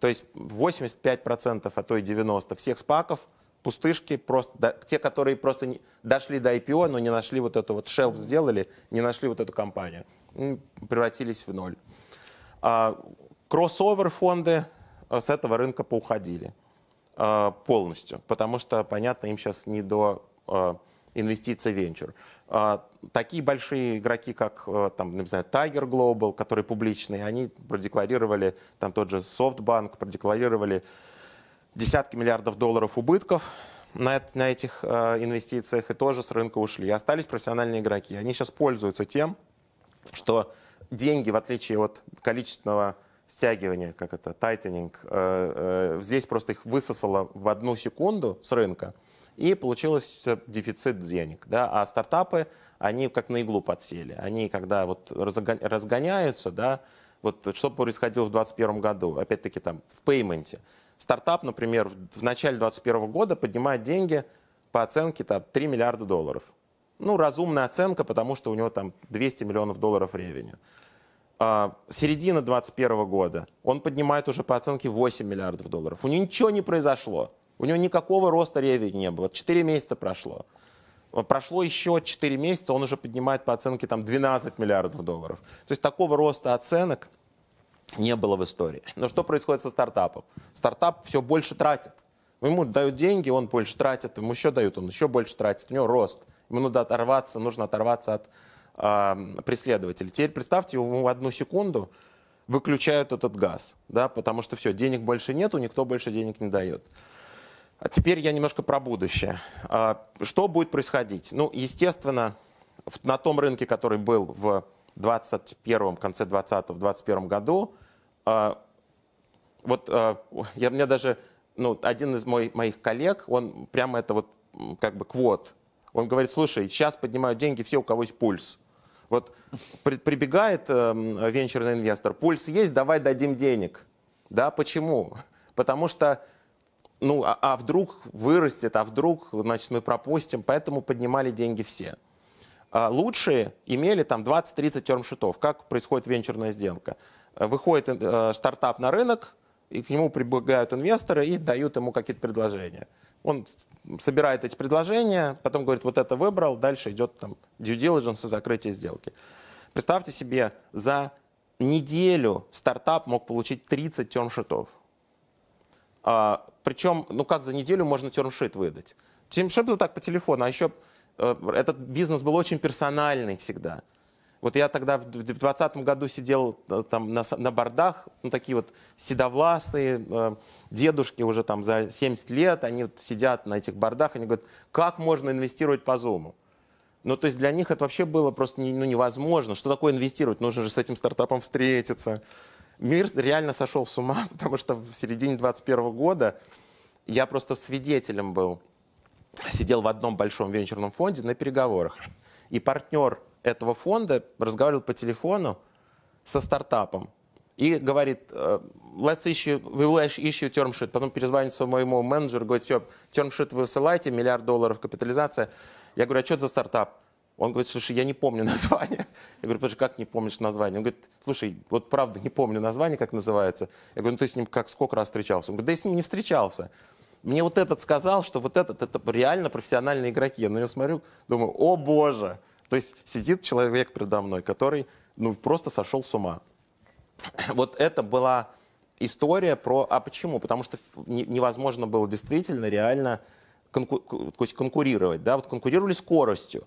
[SPEAKER 2] То есть 85%, а то и 90% всех спаков – пустышки, просто да, те, которые просто не, дошли до IPO, но не нашли вот эту вот, шелп сделали, не нашли вот эту компанию, превратились в ноль. А, кроссовер фонды э, с этого рынка поуходили а, полностью, потому что, понятно, им сейчас не до а, инвестиций венчур. А, такие большие игроки, как там, не знаю, Tiger Global, которые публичные, они продекларировали, там тот же SoftBank продекларировали десятки миллиардов долларов убытков на, на этих э, инвестициях и тоже с рынка ушли. И остались профессиональные игроки. Они сейчас пользуются тем, что деньги, в отличие от количественного стягивания, как это, тайтенинг, э, э, здесь просто их высосало в одну секунду с рынка, и получилось дефицит денег. Да? А стартапы, они как на иглу подсели. Они, когда вот разгоняются, да, вот что происходило в 2021 году, опять-таки там в пейменте, Стартап, например, в начале 2021 года поднимает деньги по оценке там, 3 миллиарда долларов. Ну, разумная оценка, потому что у него там 200 миллионов долларов ревеню. А, середина 2021 года он поднимает уже по оценке 8 миллиардов долларов. У него ничего не произошло. У него никакого роста ревеню не было. 4 месяца прошло. А, прошло еще 4 месяца, он уже поднимает по оценке там, 12 миллиардов долларов. То есть такого роста оценок – не было в истории. Но что происходит со стартапом? Стартап все больше тратит. Ну, ему дают деньги, он больше тратит, ему еще дают, он еще больше тратит, у него рост. Ему надо оторваться, нужно оторваться от э, преследователей. Теперь представьте, ему в одну секунду выключают этот газ, да, потому что все, денег больше нету, никто больше денег не дает. А теперь я немножко про будущее. А, что будет происходить? Ну, естественно, на том рынке, который был в 21 конце 20 в 21 году, э, вот э, я мне даже, ну, один из мой, моих коллег, он прямо это вот как бы квот, он говорит, слушай, сейчас поднимают деньги все, у кого есть пульс. Вот при, прибегает э, венчурный инвестор, пульс есть, давай дадим денег. Да, почему? Потому что, ну, а, а вдруг вырастет, а вдруг, значит, мы пропустим, поэтому поднимали деньги все. А, лучшие имели там 20-30 термшитов. Как происходит венчурная сделка? Э, выходит э, стартап на рынок, и к нему прибегают инвесторы и дают ему какие-то предложения. Он собирает эти предложения, потом говорит, вот это выбрал, дальше идет там due diligence и закрытие сделки. Представьте себе, за неделю стартап мог получить 30 термшитов. А, причем, ну как за неделю можно термшит выдать? Термшит был так по телефону, а еще Э, этот бизнес был очень персональный всегда. Вот я тогда в 2020 году сидел э, там на, на бордах, ну, такие вот седовласые э, дедушки уже там за 70 лет, они вот сидят на этих бордах, они говорят, как можно инвестировать по зуму? Ну, то есть для них это вообще было просто не, ну, невозможно. Что такое инвестировать? Нужно же с этим стартапом встретиться. Мир реально сошел с ума, потому что в середине 2021 года я просто свидетелем был сидел в одном большом венчурном фонде на переговорах. И партнер этого фонда разговаривал по телефону со стартапом и говорит, э, let's issue, we will issue term sheet. Потом перезвонится своему менеджеру, говорит, все, term sheet вы высылаете, миллиард долларов капитализация. Я говорю, а что это за стартап? Он говорит, слушай, я не помню название. Я говорю, подожди, как не помнишь название? Он говорит, слушай, вот правда не помню название, как называется. Я говорю, ну ты с ним как, сколько раз встречался? Он говорит, да я с ним не встречался мне вот этот сказал, что вот этот, это реально профессиональные игроки. Я на него смотрю, думаю, о боже. То есть сидит человек передо мной, который ну, просто сошел с ума. Вот это была история про... А почему? Потому что невозможно было действительно реально конку... конкурировать. Да? Вот конкурировали скоростью.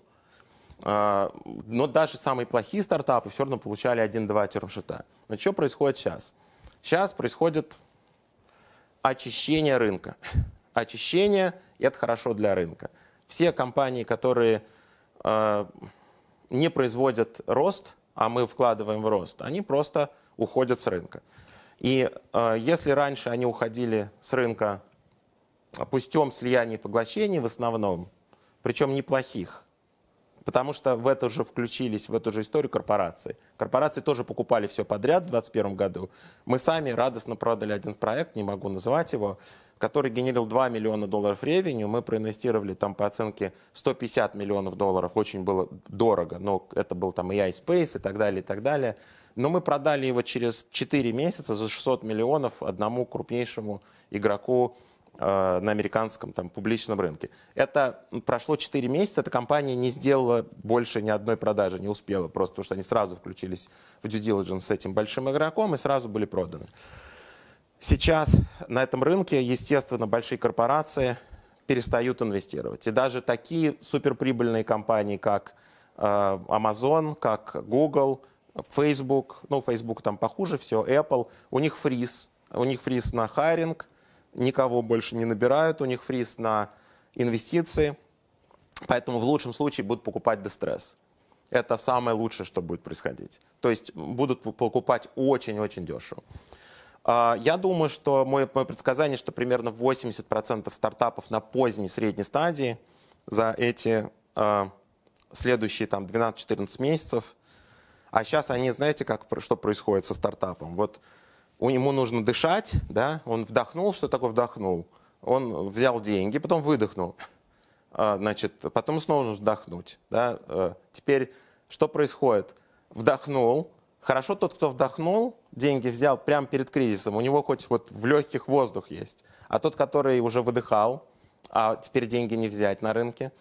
[SPEAKER 2] А, но даже самые плохие стартапы все равно получали 1-2 термшита. Но что происходит сейчас? Сейчас происходит очищение рынка. Очищение – это хорошо для рынка. Все компании, которые э, не производят рост, а мы вкладываем в рост, они просто уходят с рынка. И э, если раньше они уходили с рынка путем слияния и поглощений в основном, причем неплохих, потому что в это же включились, в эту же историю корпорации. Корпорации тоже покупали все подряд в 2021 году. Мы сами радостно продали один проект, не могу называть его, который генерил 2 миллиона долларов ревеню. Мы проинвестировали там по оценке 150 миллионов долларов. Очень было дорого, но это был там и iSpace и так далее, и так далее. Но мы продали его через 4 месяца за 600 миллионов одному крупнейшему игроку Э, на американском там, публичном рынке. Это прошло 4 месяца, эта компания не сделала больше ни одной продажи, не успела, просто потому что они сразу включились в due diligence с этим большим игроком и сразу были проданы. Сейчас на этом рынке, естественно, большие корпорации перестают инвестировать. И даже такие суперприбыльные компании, как э, Amazon, как Google, Facebook, ну, Facebook там похуже все, Apple, у них фриз, у них фриз на хайринг – никого больше не набирают, у них фриз на инвестиции, поэтому в лучшем случае будут покупать дестресс. Это самое лучшее, что будет происходить. То есть будут покупать очень-очень дешево. А, я думаю, что мое, мое предсказание, что примерно 80% стартапов на поздней средней стадии за эти э, следующие там 12-14 месяцев, а сейчас они, знаете, как, что происходит со стартапом? Вот у ему нужно дышать, да, он вдохнул, что такое вдохнул? Он взял деньги, потом выдохнул, а, значит, потом снова нужно вдохнуть, да. Э, теперь что происходит? Вдохнул, хорошо тот, кто вдохнул, деньги взял прямо перед кризисом, у него хоть вот в легких воздух есть, а тот, который уже выдыхал, а теперь деньги не взять на рынке,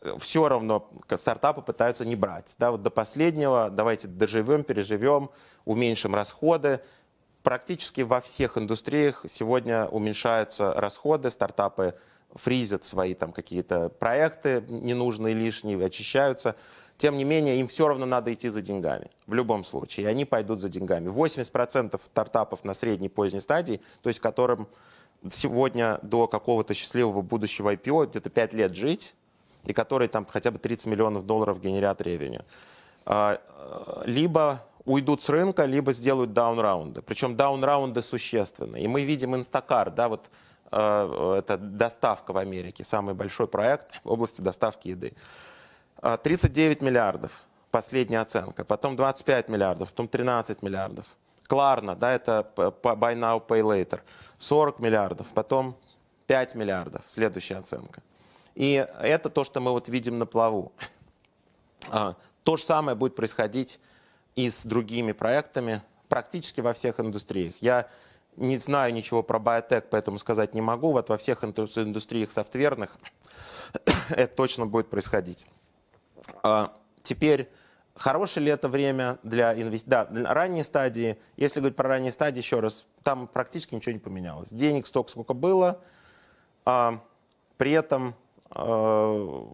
[SPEAKER 2] э, все равно стартапы пытаются не брать. Да, вот до последнего давайте доживем, переживем, уменьшим расходы, практически во всех индустриях сегодня уменьшаются расходы, стартапы фризят свои там какие-то проекты ненужные, лишние, очищаются. Тем не менее, им все равно надо идти за деньгами. В любом случае, и они пойдут за деньгами. 80% стартапов на средней поздней стадии, то есть которым сегодня до какого-то счастливого будущего IPO где-то 5 лет жить, и которые там хотя бы 30 миллионов долларов генерят ревеню. А, либо уйдут с рынка, либо сделают даун-раунды. Причем даун-раунды существенно. И мы видим Инстакар, да, вот э, это доставка в Америке, самый большой проект в области доставки еды. 39 э, миллиардов, последняя оценка, потом 25 миллиардов, потом 13 миллиардов. Кларна, да, это buy now, pay later, 40 миллиардов, потом 5 миллиардов, следующая оценка. И это то, что мы вот видим на плаву. А, то же самое будет происходить и с другими проектами практически во всех индустриях. Я не знаю ничего про биотек, поэтому сказать не могу. Вот во всех индустриях софтверных это точно будет происходить. А, теперь, хорошее ли это время для инвестиций? Да, ранней стадии, если говорить про ранние стадии, еще раз, там практически ничего не поменялось. Денег столько, сколько было, а, при этом э,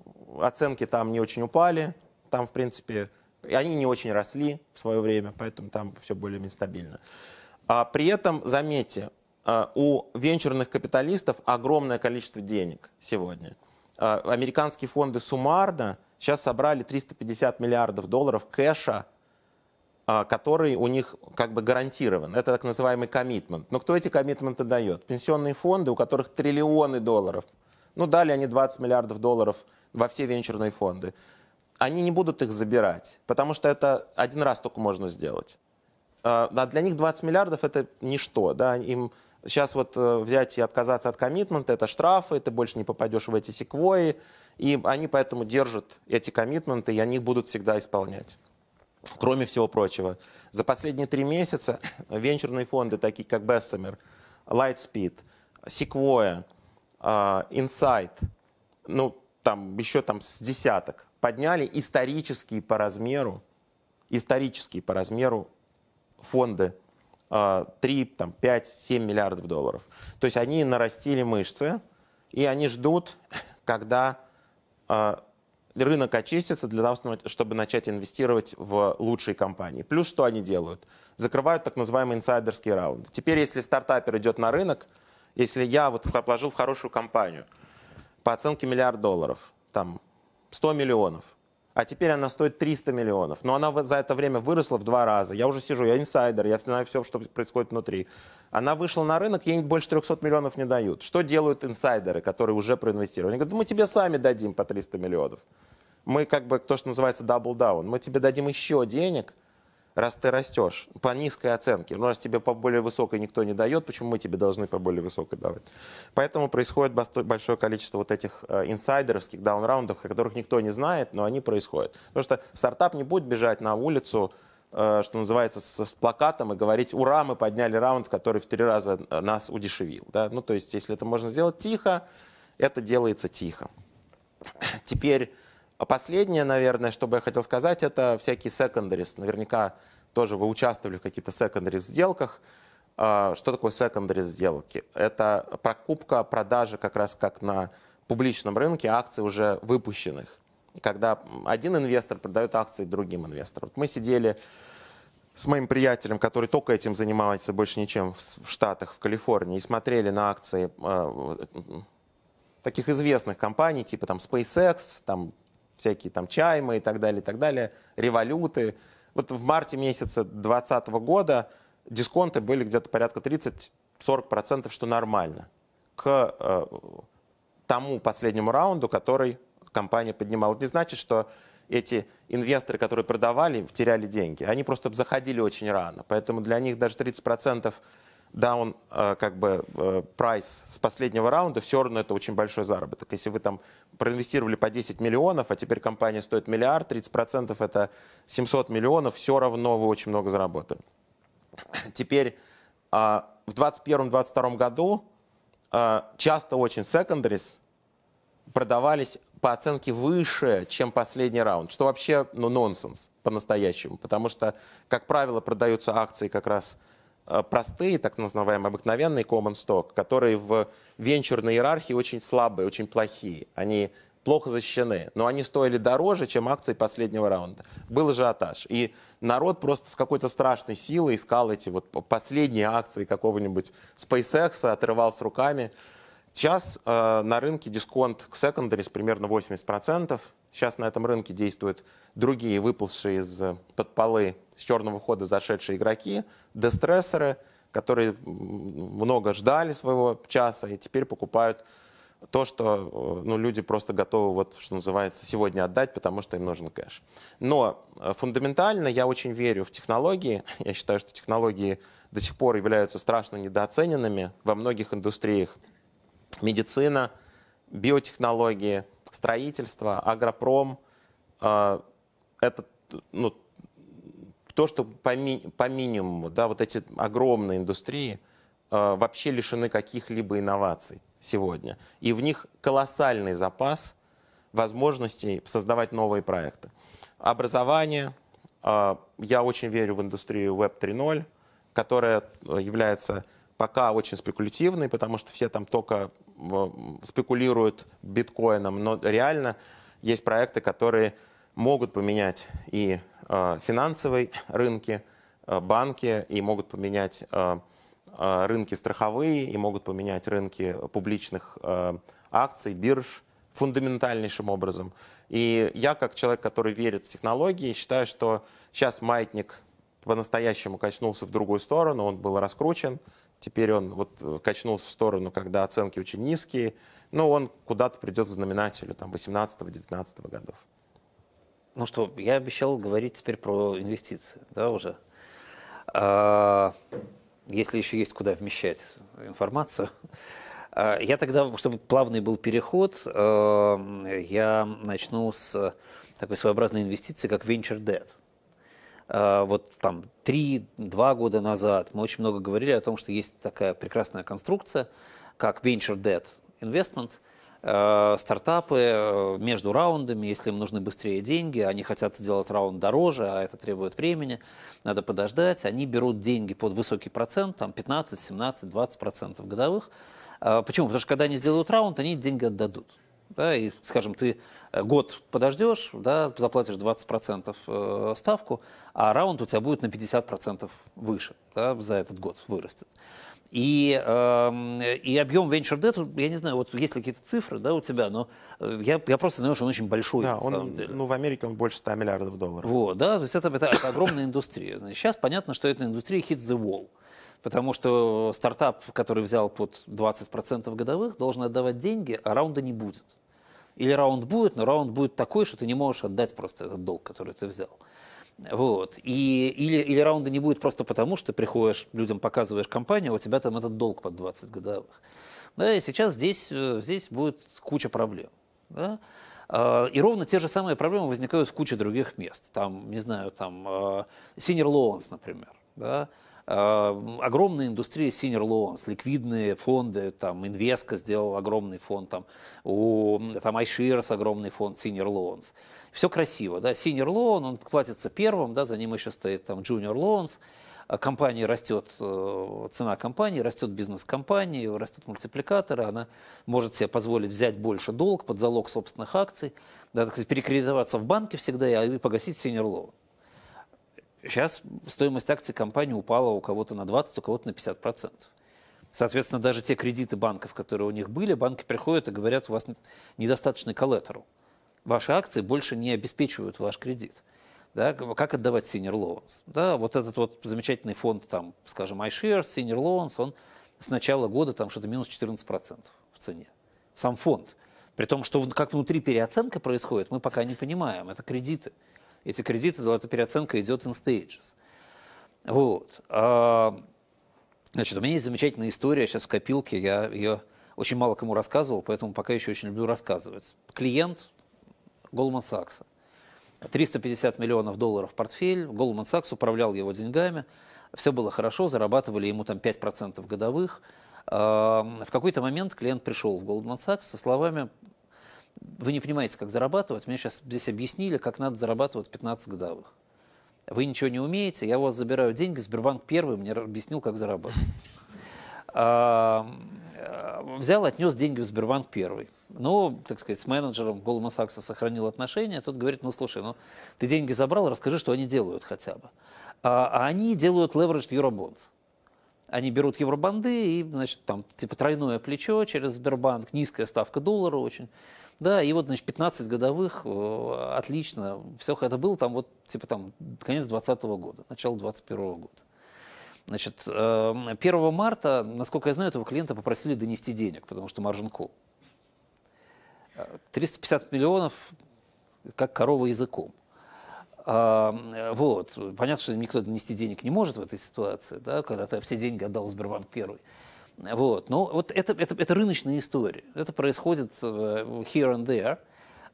[SPEAKER 2] оценки там не очень упали, там, в принципе, и они не очень росли в свое время, поэтому там все более-менее стабильно. А при этом, заметьте, а, у венчурных капиталистов огромное количество денег сегодня. А, американские фонды суммарно сейчас собрали 350 миллиардов долларов кэша, а, который у них как бы гарантирован. Это так называемый коммитмент. Но кто эти коммитменты дает? Пенсионные фонды, у которых триллионы долларов. Ну, дали они 20 миллиардов долларов во все венчурные фонды они не будут их забирать, потому что это один раз только можно сделать. А, а для них 20 миллиардов это ничто, да, им сейчас вот э, взять и отказаться от коммитмента, это штрафы, ты больше не попадешь в эти секвои, и они поэтому держат эти коммитменты, и они их будут всегда исполнять. Кроме всего прочего, за последние три месяца венчурные фонды, такие как Bessemer, Lightspeed, Sequoia, а, Insight, ну, там еще там с десяток, подняли исторические по размеру, исторические по размеру фонды 3, а, там, 5, 7 миллиардов долларов. То есть они нарастили мышцы, и они ждут, когда а, рынок очистится для того, чтобы начать инвестировать в лучшие компании. Плюс что они делают? Закрывают так называемые инсайдерские раунды. Теперь, если стартапер идет на рынок, если я вот вложил в хорошую компанию по оценке миллиард долларов, там 100 миллионов. А теперь она стоит 300 миллионов. Но она за это время выросла в два раза. Я уже сижу, я инсайдер, я знаю все, что происходит внутри. Она вышла на рынок, ей больше 300 миллионов не дают. Что делают инсайдеры, которые уже проинвестировали? Они говорят, мы тебе сами дадим по 300 миллионов. Мы как бы то, что называется double down. Мы тебе дадим еще денег – раз ты растешь по низкой оценке. ну раз тебе по более высокой никто не дает, почему мы тебе должны по более высокой давать? Поэтому происходит большое количество вот этих э, инсайдеровских даунраундов, о которых никто не знает, но они происходят. Потому что стартап не будет бежать на улицу, э, что называется, с, с плакатом и говорить, ура, мы подняли раунд, который в три раза э, нас удешевил. Да? Ну, то есть, если это можно сделать тихо, это делается тихо. Теперь а последнее, наверное, что бы я хотел сказать, это всякие secondaries. Наверняка тоже вы участвовали в каких-то secondaries сделках. А, что такое secondaries сделки? Это прокупка, продажа как раз как на публичном рынке акций уже выпущенных. Когда один инвестор продает акции другим инвесторам. Вот мы сидели с моим приятелем, который только этим занимается больше ничем в Штатах, в Калифорнии, и смотрели на акции а, таких известных компаний, типа там SpaceX, там всякие там чаймы и так далее, и так далее, революты. Вот в марте месяца 2020 года дисконты были где-то порядка 30-40%, что нормально, к э, тому последнему раунду, который компания поднимала. Это не значит, что эти инвесторы, которые продавали, теряли деньги. Они просто заходили очень рано. Поэтому для них даже 30% down, э, как бы, э, прайс с последнего раунда, все равно это очень большой заработок. Если вы там проинвестировали по 10 миллионов, а теперь компания стоит миллиард, 30% это 700 миллионов, все равно вы очень много заработали. Теперь а, в 2021-2022 году а, часто очень secondaries продавались по оценке выше, чем последний раунд, что вообще ну, нонсенс по-настоящему, потому что, как правило, продаются акции как раз – Э, простые, так называемые обыкновенные common stock, которые в венчурной иерархии очень слабые, очень плохие. Они плохо защищены, но они стоили дороже, чем акции последнего раунда. Был ажиотаж. И народ просто с какой-то страшной силой искал эти вот последние акции какого-нибудь SpaceX, отрывал с руками. Сейчас э, на рынке дисконт к secondaries примерно 80%. Сейчас на этом рынке действуют другие выпавшие из-под э, с черного хода зашедшие игроки, дестрессоры, которые много ждали своего часа и теперь покупают то, что э, ну, люди просто готовы, вот, что называется, сегодня отдать, потому что им нужен кэш. Но э, фундаментально я очень верю в технологии. Я считаю, что технологии до сих пор являются страшно недооцененными во многих индустриях. Медицина, биотехнологии – строительство, агропром, а, это ну, то, что по, ми по минимуму, да, вот эти огромные индустрии а, вообще лишены каких-либо инноваций сегодня. И в них колоссальный запас возможностей создавать новые проекты. Образование. А, я очень верю в индустрию Web 3.0, которая э, является пока очень спекулятивной, потому что все там только спекулируют биткоином, но реально есть проекты, которые могут поменять и э, финансовые рынки, э, банки, и могут поменять э, рынки страховые, и могут поменять рынки публичных акций, бирж фундаментальнейшим образом. И я, как человек, который верит в технологии, считаю, что сейчас маятник по-настоящему качнулся в другую сторону, он был раскручен, Теперь он вот э, качнулся в сторону, когда оценки очень низкие, но он куда-то придет к знаменателю там 18-19 годов.
[SPEAKER 1] Ну что, я обещал говорить теперь про инвестиции, да, уже? А, если еще есть куда вмещать информацию. А, я тогда, чтобы плавный был переход, э, я начну с такой своеобразной инвестиции, как Venture Debt. Э, вот там 3-2 года назад мы очень много говорили о том, что есть такая прекрасная конструкция, как Venture Debt Investment, э, стартапы э, между раундами, если им нужны быстрее деньги, они хотят сделать раунд дороже, а это требует времени, надо подождать, они берут деньги под высокий процент, там 15, 17, 20 процентов годовых. Почему? Потому что когда они сделают раунд, они деньги отдадут да, и, скажем, ты э, год подождешь, да, заплатишь 20% э, ставку, а раунд у тебя будет на 50% выше да, за этот год вырастет. И, э, и объем venture debt, я не знаю, вот есть ли какие-то цифры да, у тебя, но э, я, я просто знаю, что он очень
[SPEAKER 2] большой да, на он, самом деле. Ну, в Америке он больше 100 миллиардов долларов.
[SPEAKER 1] Вот, да, то есть это, это, это огромная индустрия. Значит, сейчас понятно, что эта индустрия hits the wall. Потому что стартап, который взял под 20% годовых, должен отдавать деньги, а раунда не будет. Или раунд будет, но раунд будет такой, что ты не можешь отдать просто этот долг, который ты взял. Вот. И, или, или раунда не будет просто потому, что ты приходишь, людям показываешь компанию, а у тебя там этот долг под 20 годовых. Да, и сейчас здесь, э, здесь будет куча проблем. Да? А, и ровно те же самые проблемы возникают в куче других мест. Там, не знаю, там э, senior loans, например. Да? Эм, огромная индустрия senior loans, ликвидные фонды, там Инвеска сделал огромный фонд, там, у, там iShares огромный фонд senior loans. Все красиво, да, senior loan, он платится первым, да, за ним еще стоит там junior loans, а компании растет, э, цена компании, растет бизнес компании, растут мультипликаторы, она может себе позволить взять больше долг под залог собственных акций, да, так сказать, перекредитоваться в банке всегда и а, погасить senior loan. Сейчас стоимость акций компании упала у кого-то на 20, у кого-то на 50%. процентов. Соответственно, даже те кредиты банков, которые у них были, банки приходят и говорят, у вас недостаточный коллетерал. Ваши акции больше не обеспечивают ваш кредит. Да, как отдавать senior loans? Да, вот этот вот замечательный фонд, там, скажем, iShares, senior loans, он с начала года там что-то минус 14% процентов в цене. Сам фонд. При том, что как внутри переоценка происходит, мы пока не понимаем. Это кредиты эти кредиты, эта переоценка идет in stages. Вот. А, значит, у меня есть замечательная история сейчас в копилке, я ее очень мало кому рассказывал, поэтому пока еще очень люблю рассказывать. Клиент Goldman Sachs. 350 миллионов долларов портфель, Goldman Sachs управлял его деньгами, все было хорошо, зарабатывали ему там 5% годовых. А, в какой-то момент клиент пришел в Goldman Sachs со словами вы не понимаете, как зарабатывать, мне сейчас здесь объяснили, как надо зарабатывать 15 годовых. Вы ничего не умеете, я у вас забираю деньги, Сбербанк первый мне объяснил, как зарабатывать. А, а взял, отнес деньги в Сбербанк первый. Но, так сказать, с менеджером Goldman Sachs сохранил отношения. Тот говорит, ну, слушай, ну, ты деньги забрал, расскажи, что они делают хотя бы. А, а они делают leveraged Eurobonds они берут евробанды и, значит, там, типа, тройное плечо через Сбербанк, низкая ставка доллара очень. Да, и вот, значит, 15 годовых, э, отлично, все это было там вот, типа там, конец 20 года, начало 21 -го года. Значит, 1 эм, марта, насколько я знаю, этого клиента попросили донести денег, потому что маржин кол. 350 э, миллионов, как корова языком. Эм, э, вот. Понятно, что никто донести денег не может в этой ситуации, да, когда ты все деньги отдал в Сбербанк первый. Вот. Но ну, вот это, это, это рыночная история. Это происходит э, here and there.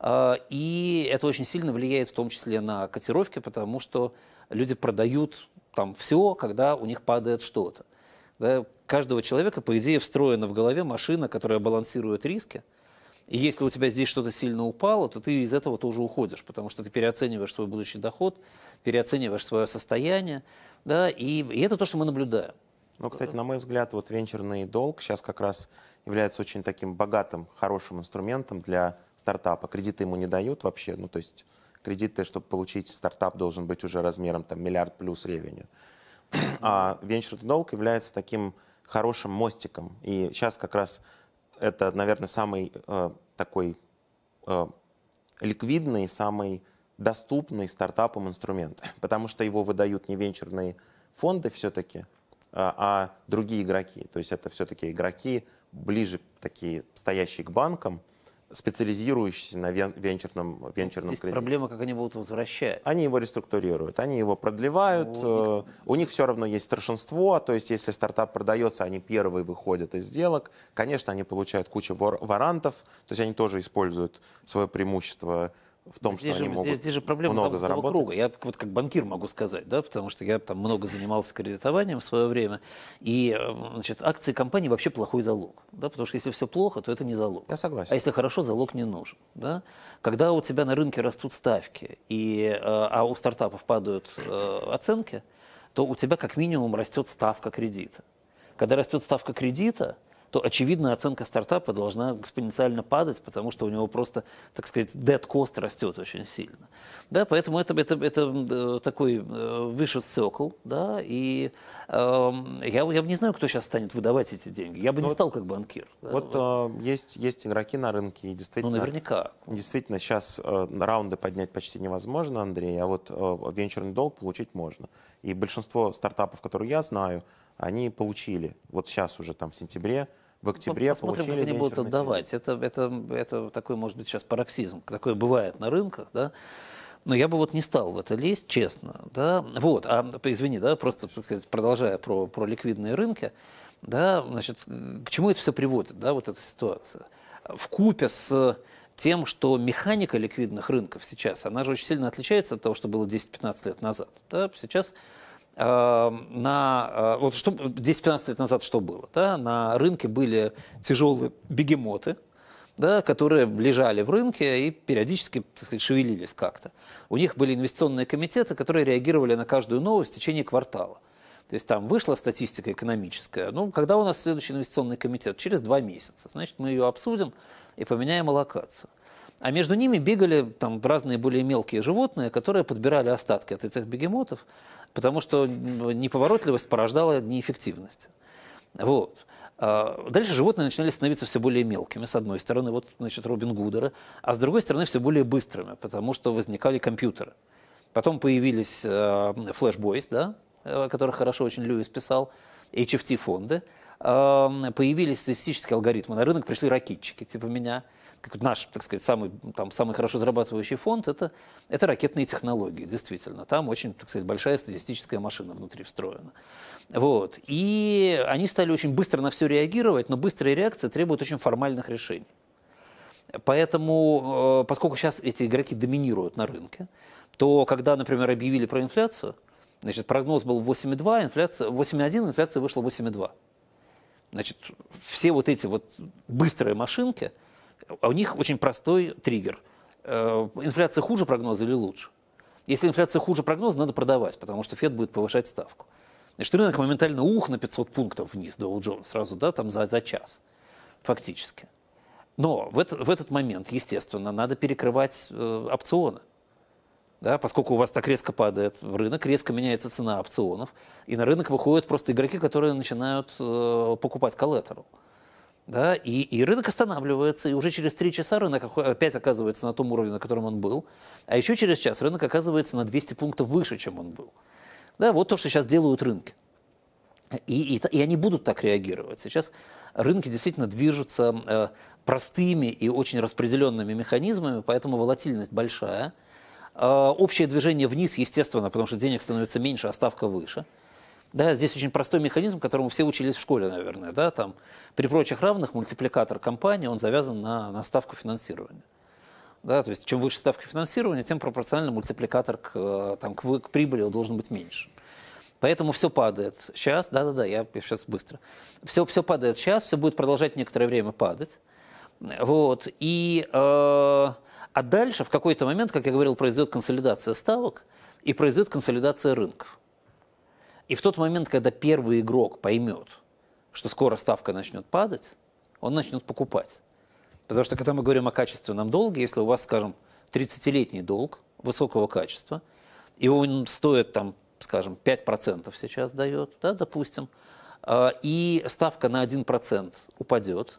[SPEAKER 1] А, и это очень сильно влияет в том числе на котировки, потому что люди продают там все, когда у них падает что-то. Да? Каждого человека, по идее, встроена в голове машина, которая балансирует риски. И если у тебя здесь что-то сильно упало, то ты из этого тоже уходишь, потому что ты переоцениваешь свой будущий доход, переоцениваешь свое состояние.
[SPEAKER 2] Да? И, и это то, что мы наблюдаем. Ну, кстати, на мой взгляд, вот венчурный долг сейчас как раз является очень таким богатым, хорошим инструментом для стартапа. Кредиты ему не дают вообще, ну, то есть кредиты, чтобы получить стартап, должен быть уже размером там миллиард плюс ревеню. А венчурный долг является таким хорошим мостиком. И сейчас как раз это, наверное, самый э, такой э, ликвидный, самый доступный стартапам инструмент, потому что его выдают не венчурные фонды все-таки, а, а другие игроки. То есть это все-таки игроки ближе такие, стоящие к банкам, специализирующиеся на венчурном, венчурном Здесь кредите. проблема, как они будут возвращать. Они его реструктурируют, они его продлевают. Ну, У них все равно есть старшинство, то есть если стартап продается, они первые выходят из сделок. Конечно, они получают кучу вар варантов, то есть они тоже используют свое преимущество в том, здесь что же, они могут здесь, же проблема много заработать. круга.
[SPEAKER 1] Я вот как банкир могу сказать, да, потому что я там много занимался кредитованием в свое время, и э, значит, акции компании вообще плохой залог, да, потому что если все плохо, то это не залог. Я согласен. А если хорошо, залог не нужен, да. Когда у тебя на рынке растут ставки, и, э, а у стартапов падают э, оценки, то у тебя как минимум растет ставка кредита. Когда растет ставка кредита, то, очевидно, оценка стартапа должна экспоненциально падать, потому что у него просто, так сказать, dead cost растет очень сильно. Да, поэтому это, это, это э, такой выше э, цикл,
[SPEAKER 2] да, и э, я, я не знаю, кто сейчас станет выдавать эти деньги. Я бы Но не ну стал как банкир. Вот, да. вот. Э, есть, есть игроки на рынке, и действительно... Ну, наверняка. Действительно, сейчас э, раунды поднять почти невозможно, Андрей, а вот э, венчурный долг получить можно. И большинство стартапов, которые я знаю, они получили вот сейчас уже там в сентябре в октябре Посмотрим, получили как они будут отдавать.
[SPEAKER 1] Это, это, это такой, может быть, сейчас пароксизм. Такое бывает на рынках, да. Но я бы вот не стал в это лезть, честно. Да? Вот, а, извини, да, просто, так сказать, продолжая про, про ликвидные рынки, да, значит, к чему это все приводит, да, вот эта ситуация? В купе с тем, что механика ликвидных рынков сейчас, она же очень сильно отличается от того, что было 10-15 лет назад. Да? Сейчас Эм, на, э, вот что, 10-15 лет назад что было? Да? На рынке были тяжелые бегемоты, да, которые лежали в рынке и периодически так сказать, шевелились как-то. У них были инвестиционные комитеты, которые реагировали на каждую новость в течение квартала. То есть там вышла статистика экономическая. Ну, когда у нас следующий инвестиционный комитет? Через два месяца. Значит, мы ее обсудим и поменяем аллокацию. А между ними бегали там разные более мелкие животные, которые подбирали остатки от этих бегемотов потому что неповоротливость порождала неэффективность. Вот. А, дальше животные начинали становиться все более мелкими, с одной стороны, вот, значит, Робин Гудера, а с другой стороны, все более быстрыми, потому что возникали компьютеры. Потом появились э, флешбойс, да, э, о которых хорошо очень Льюис писал, HFT-фонды, появились статистические алгоритмы, на рынок пришли ракетчики типа меня – наш, так сказать, самый, там, самый хорошо зарабатывающий фонд, это, это ракетные технологии, действительно. Там очень, так сказать, большая статистическая машина внутри встроена. Вот. И они стали очень быстро на все реагировать, но быстрые реакции требуют очень формальных решений. Поэтому, э, поскольку сейчас эти игроки доминируют на рынке, то когда, например, объявили про инфляцию, значит, прогноз был 8,2, инфляция 8,1, инфляция вышла 8,2. Значит, все вот эти вот быстрые машинки – а у них очень простой триггер. Э, инфляция хуже прогноза или лучше? Если инфляция хуже прогноза, надо продавать, потому что Фед будет повышать ставку. Значит, рынок моментально ух на 500 пунктов вниз, Доу Джонс, сразу, да, там за, за час, фактически. Но в этот, в этот момент, естественно, надо перекрывать э, опционы. Да, поскольку у вас так резко падает рынок, резко меняется цена опционов, и на рынок выходят просто игроки, которые начинают э, покупать коллетерал да, и, и рынок останавливается, и уже через три часа рынок опять оказывается на том уровне, на котором он был, а еще через час рынок оказывается на 200 пунктов выше, чем он был. Да, вот то, что сейчас делают рынки. И, и, и они будут так реагировать. Сейчас рынки действительно движутся э, простыми и очень распределенными механизмами, поэтому волатильность большая. Э, общее движение вниз, естественно, потому что денег становится меньше, а ставка выше. Да, здесь очень простой механизм, которому все учились в школе, наверное. Да, там, при прочих равных мультипликатор компании, он завязан на, на ставку финансирования. Да, то есть чем выше ставка финансирования, тем пропорционально мультипликатор к, э, там, к, к прибыли должен быть меньше. Поэтому все падает сейчас, да-да-да, я сейчас быстро. Все, все падает сейчас, все будет продолжать некоторое время падать. Вот. И, э, а дальше в какой-то момент, как я говорил, произойдет консолидация ставок и произойдет консолидация рынков. И в тот момент, когда первый игрок поймет, что скоро ставка начнет падать, он начнет покупать. Потому что когда мы говорим о качественном долге, если у вас, скажем, 30-летний долг высокого качества, и он стоит там, скажем, 5% сейчас дает, да, допустим, а, и ставка на 1% упадет,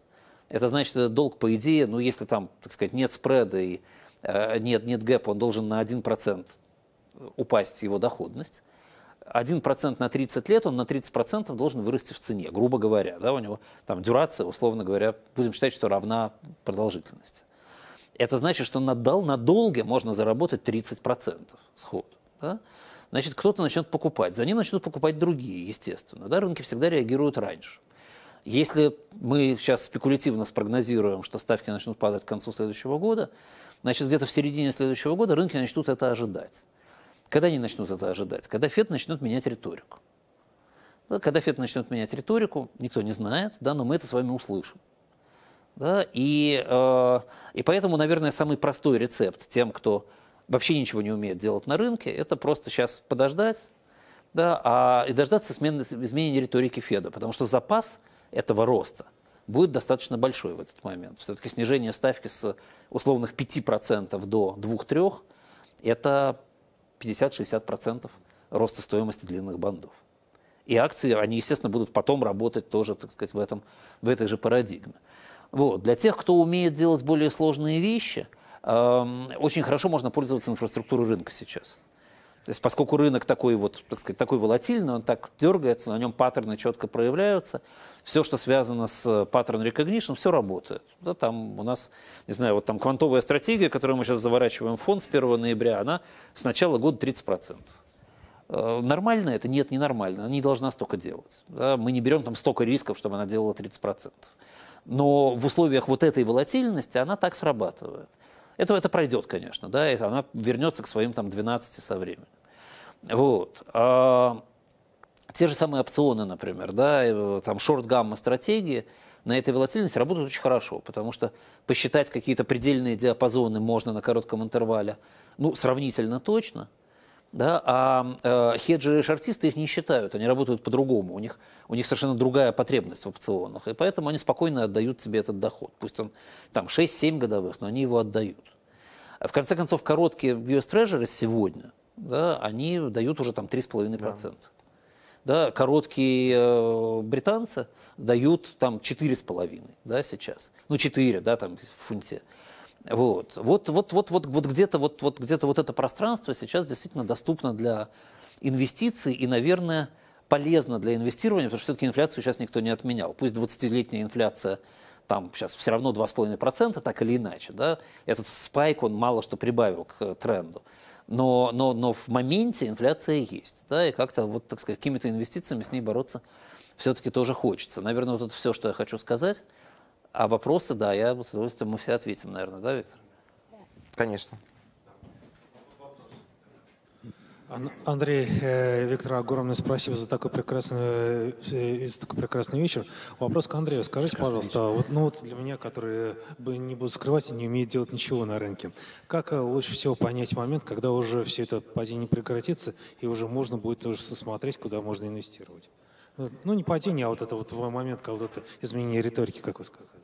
[SPEAKER 1] это значит, этот долг, по идее, ну, если там, так сказать, нет спреда и а, нет, нет гэпа, он должен на 1% упасть его доходность. 1% на 30 лет, он на 30% должен вырасти в цене, грубо говоря. Да, у него там дюрация, условно говоря, будем считать, что равна продолжительности. Это значит, что на на долге можно заработать 30% сход. Да? Значит, кто-то начнет покупать, за ним начнут покупать другие, естественно. Да? Рынки всегда реагируют раньше. Если мы сейчас спекулятивно спрогнозируем, что ставки начнут падать к концу следующего года, значит, где-то в середине следующего года рынки начнут это ожидать. Когда они начнут это ожидать? Когда ФЕД начнет менять риторику. Когда ФЕД начнет менять риторику, никто не знает, да, но мы это с вами услышим. Да, и, э, и поэтому, наверное, самый простой рецепт тем, кто вообще ничего не умеет делать на рынке, это просто сейчас подождать да, а, и дождаться смены, изменения риторики Феда, потому что запас этого роста будет достаточно большой в этот момент. Все-таки снижение ставки с условных 5% до 2-3% это 50-60% роста стоимости длинных бандов. И акции, они, естественно, будут потом работать тоже, так сказать, в, этом, в этой же парадигме. Вот. Для тех, кто умеет делать более сложные вещи, э, очень хорошо можно пользоваться инфраструктурой рынка сейчас. То есть поскольку рынок такой вот, так сказать, такой волатильный, он так дергается, на нем паттерны четко проявляются, все, что связано с э, pattern recognition, все работает. Да, там у нас, не знаю, вот там квантовая стратегия, которую мы сейчас заворачиваем в фонд с 1 ноября, она с начала года 30%. Э, нормально это? Нет, не нормально. Она не должна столько делать. Да? Мы не берем там столько рисков, чтобы она делала 30%. Но в условиях вот этой волатильности она так срабатывает. Это, это пройдет, конечно, да, и она вернется к своим там 12 со временем. Вот. А, те же самые опционы, например, да, э, там шорт-гамма стратегии на этой волатильности работают очень хорошо, потому что посчитать какие-то предельные диапазоны можно на коротком интервале, ну, сравнительно точно – да, а э, хеджеры и шортисты их не считают, они работают по-другому, у них, у них совершенно другая потребность в опционах, и поэтому они спокойно отдают себе этот доход, пусть он там 6-7 годовых, но они его отдают. В конце концов, короткие US Treasuries сегодня, да, они дают уже там 3,5%. Да. Да, короткие э, британцы дают там 4,5 да, сейчас, ну 4 да, там в фунте. Вот, вот, вот, вот, вот, вот где-то вот, вот, где вот это пространство сейчас действительно доступно для инвестиций и, наверное, полезно для инвестирования, потому что все-таки инфляцию сейчас никто не отменял. Пусть 20-летняя инфляция там сейчас все равно 2,5%, так или иначе, да, этот спайк, он мало что прибавил к э, тренду. Но, но, но в моменте инфляция есть, да, и как-то вот, так сказать, какими-то инвестициями с ней бороться все-таки тоже хочется. Наверное, вот это все, что я хочу сказать. А вопросы, да, я с удовольствием, мы все ответим, наверное, да, Виктор? Конечно.
[SPEAKER 2] Андрей, э, Виктор, огромное спасибо за такой прекрасный, э, за такой прекрасный вечер. Вопрос к Андрею. Скажите, Прекрасный пожалуйста, вечер. А вот, ну вот для меня, которые бы не будут скрывать и не умеет делать ничего на рынке, как э, лучше всего понять момент, когда уже все это падение прекратится и уже можно будет уже смотреть, куда можно инвестировать? Ну, не падение, а вот это вот момент, когда вот это изменение риторики, как вы сказали.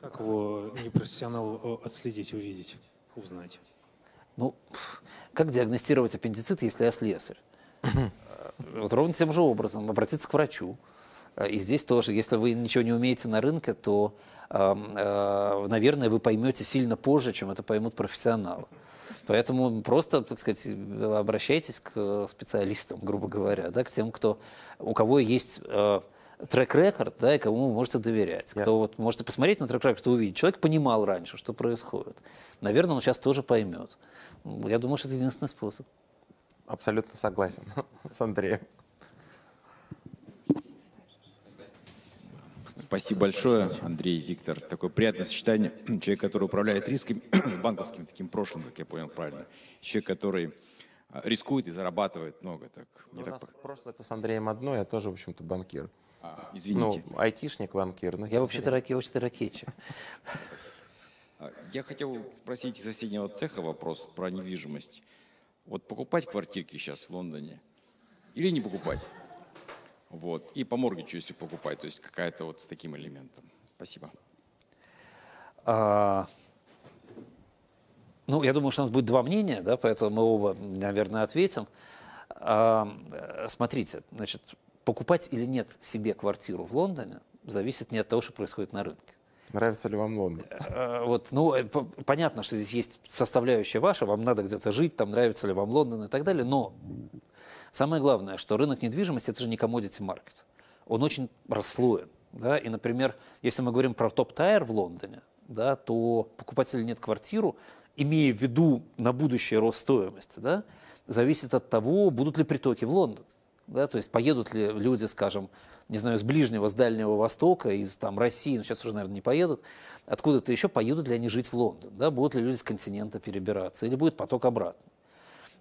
[SPEAKER 2] Как его непрофессионал э, отследить, увидеть, узнать?
[SPEAKER 1] Ну, как диагностировать аппендицит, если я слесарь? Э, вот ровно тем же образом обратиться к врачу. Э, и здесь тоже, если вы ничего не умеете на рынке, то, эм, наверное, вы поймете сильно позже, чем это поймут профессионалы. Поэтому просто, так сказать, обращайтесь к специалистам, грубо говоря, да, к тем, кто, у кого есть трек-рекорд, да, и кому вы можете доверять. Кто yeah. вот можете посмотреть на трек-рекорд и увидеть. Человек понимал раньше, что происходит. Наверное, он сейчас тоже поймет.
[SPEAKER 2] Я думаю, что это единственный способ. Абсолютно согласен с Андреем. Спасибо большое, Андрей Виктор. Такое приятное сочетание. Человек, который управляет рисками с банковским таким прошлым, как я понял правильно. Человек, который а, рискует и зарабатывает много. Так, ну, у так... прошлое это с Андреем одно, я тоже, в общем-то, банкир. Извините. Ну, айтишник, банкир. Ну, я типа вообще-то рак, вообще ракетчик. А, я хотел спросить из соседнего цеха вопрос про недвижимость. Вот покупать квартирки сейчас в Лондоне или не покупать? Вот. И по моргичу, если покупать, то есть какая-то вот с таким элементом. Спасибо.
[SPEAKER 1] А, ну, я думаю, что у нас будет два мнения, да, поэтому мы оба, наверное, ответим. А, смотрите, значит, покупать или нет себе квартиру в Лондоне зависит не от того, что происходит на рынке. Нравится ли вам Лондон? Э, вот, ну, э, понятно, что здесь есть составляющая ваша, вам надо где-то жить, там нравится ли вам Лондон и так далее, но самое главное, что рынок недвижимости – это же не commodity market, Он очень расслоен. Да? И, например, если мы говорим про топ-тайр в Лондоне, да, то покупатель нет квартиру, имея в виду на будущее рост стоимости, да, зависит от того, будут ли притоки в Лондон да, то есть поедут ли люди, скажем, не знаю, с Ближнего, с Дальнего Востока, из там, России, ну, сейчас уже, наверное, не поедут, откуда-то еще, поедут ли они жить в Лондон, да, будут ли люди с континента перебираться, или будет поток обратно.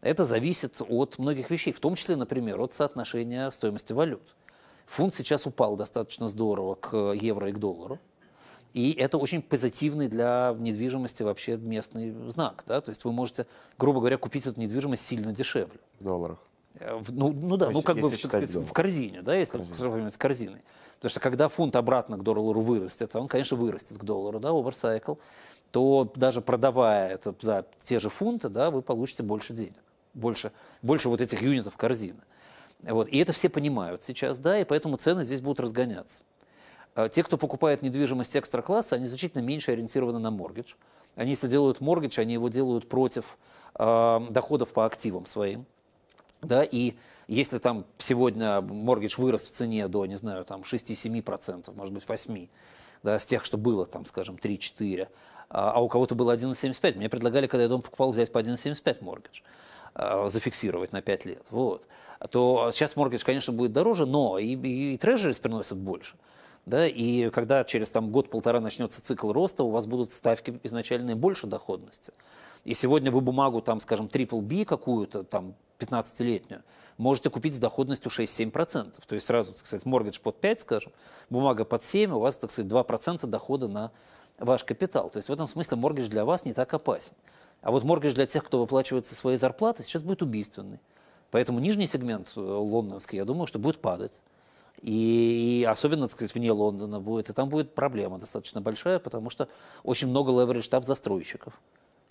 [SPEAKER 1] Это зависит от многих вещей, в том числе, например, от соотношения стоимости валют. Фунт сейчас упал достаточно здорово к евро и к доллару. И это очень позитивный для недвижимости вообще местный знак. Да? То есть вы можете, грубо говоря, купить эту недвижимость сильно дешевле. В долларах. Э, ну, ну да, ну, есть, ну как бы сказать, в корзине, да, если сравнивать с корзиной. Потому что когда фунт обратно к доллару вырастет, а он, конечно, вырастет к доллару, да, оверсайкл, то даже продавая это за те же фунты, да, вы получите больше денег, больше, больше вот этих юнитов корзины. Вот. И это все понимают сейчас, да, и поэтому цены здесь будут разгоняться. А те, кто покупает недвижимость экстра-класса, они значительно меньше ориентированы на моргидж. Они, если делают моргидж, они его делают против э, доходов по активам своим да, и если там сегодня моргидж вырос в цене до, не знаю, там 6-7%, может быть 8%, да, с тех, что было там, скажем, 3-4%, а, а у кого-то было 1,75. Мне предлагали, когда я дом покупал, взять по 1,75 моргидж, а, зафиксировать на 5 лет. Вот. А то сейчас моргидж, конечно, будет дороже, но и, и, и трежерис приносят больше. Да, и когда через там, год-полтора начнется цикл роста, у вас будут ставки изначальные больше доходности. И сегодня вы бумагу, там, скажем, Triple B какую-то, там, 15-летнюю, можете купить с доходностью 6-7%. То есть сразу, так сказать, моргидж под 5, скажем, бумага под 7, у вас, так сказать, 2% дохода на ваш капитал. То есть в этом смысле моргидж для вас не так опасен. А вот моргидж для тех, кто выплачивает со своей зарплаты, сейчас будет убийственный. Поэтому нижний сегмент э, лондонский, я думаю, что будет падать. И, и особенно, так сказать, вне Лондона будет. И там будет проблема достаточно большая, потому что очень много леверидж-тап застройщиков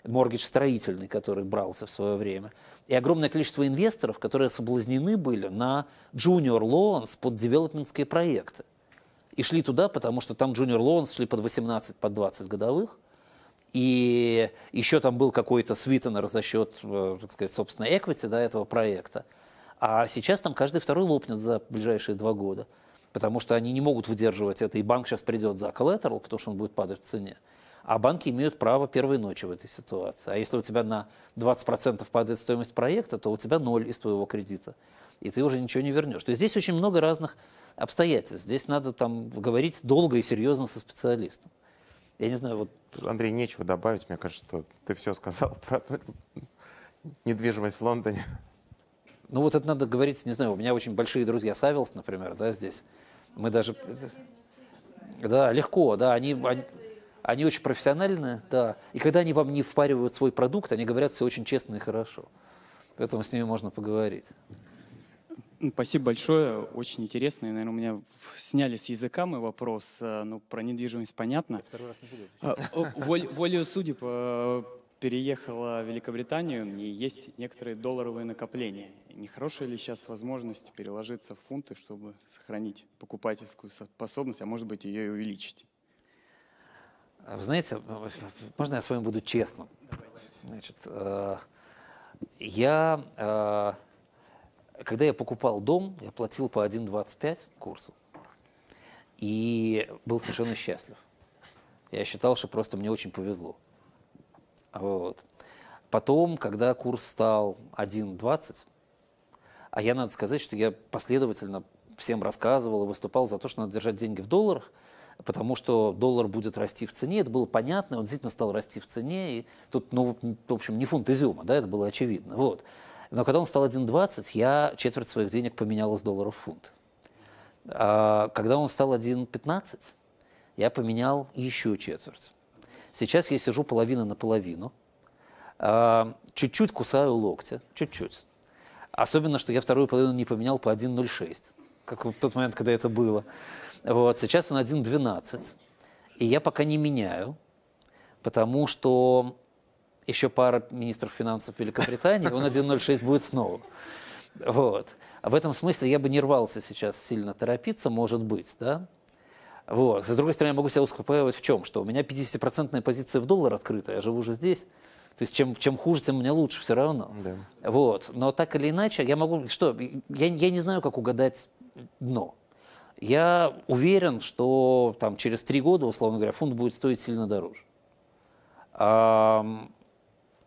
[SPEAKER 1] моргидж строительный, который брался в свое время, и огромное количество инвесторов, которые соблазнены были на junior loans под девелопментские проекты. И шли туда, потому что там junior loans шли под 18, под 20 годовых, и еще там был какой-то свитонер за счет, э, так сказать, собственно, equity да, этого проекта. А сейчас там каждый второй лопнет за ближайшие два года, потому что они не могут выдерживать это, и банк сейчас придет за коллатерал, потому что он будет падать в цене а банки имеют право первой ночи в этой ситуации. А если у тебя на 20% падает стоимость проекта, то у тебя ноль из твоего кредита, и ты уже ничего не вернешь. То есть здесь очень много разных обстоятельств. Здесь надо там говорить долго и серьезно со специалистом.
[SPEAKER 2] Я не знаю, вот... Андрей, нечего добавить. Мне кажется, что ты все сказал про недвижимость в Лондоне. Ну вот это надо говорить, не знаю, у меня очень большие
[SPEAKER 1] друзья Савилс, например, да, здесь. Мы даже... Да, легко, да, они... они они очень профессиональные, да. И когда они вам не впаривают свой продукт, они говорят все очень честно и хорошо. Поэтому с ними можно поговорить. Ну, спасибо большое, очень интересно. И, наверное, у меня сняли с языка мой вопрос. Э, ну, про недвижимость понятно. Я второй раз не буду. А, воль, волею судеб э, переехала в Великобританию, и есть некоторые долларовые накопления. Нехорошая ли сейчас возможность переложиться в фунты,
[SPEAKER 2] чтобы сохранить покупательскую способность, а может быть ее и увеличить?
[SPEAKER 1] А вы знаете, э, можно я с вами буду честным? Значит, э, я, э, когда я покупал дом, я платил по 1,25 курсу. И был совершенно счастлив. Я считал, что просто мне очень повезло. Вот. Потом, когда курс стал 1,20, а я надо сказать, что я последовательно всем рассказывал и выступал за то, что надо держать деньги в долларах – потому что доллар будет расти в цене, это было понятно, он действительно стал расти в цене, и тут, ну, в общем, не фунт изюма, да, это было очевидно, вот. Но когда он стал 1,20, я четверть своих денег поменял из долларов в фунт. А когда он стал 1,15, я поменял еще четверть. Сейчас я сижу половина на половину, а, чуть-чуть кусаю локти, чуть-чуть. Особенно, что я вторую половину не поменял по 1,06, как в тот момент, когда это было. Вот, сейчас он 1.12, и я пока не меняю, потому что еще пара министров финансов Великобритании, он 1.06 будет снова. Вот. А в этом смысле я бы не рвался сейчас сильно торопиться, может быть, да? Вот. С другой стороны, я могу себя успокаивать в чем? Что у меня 50% позиция в доллар открыта, я живу уже здесь. То есть чем, чем хуже, тем мне лучше все равно. Да. Вот. Но так или иначе, я могу... Что? Я, я не знаю, как угадать дно. Я уверен, что там, через три года, условно говоря, фунт будет стоить сильно дороже.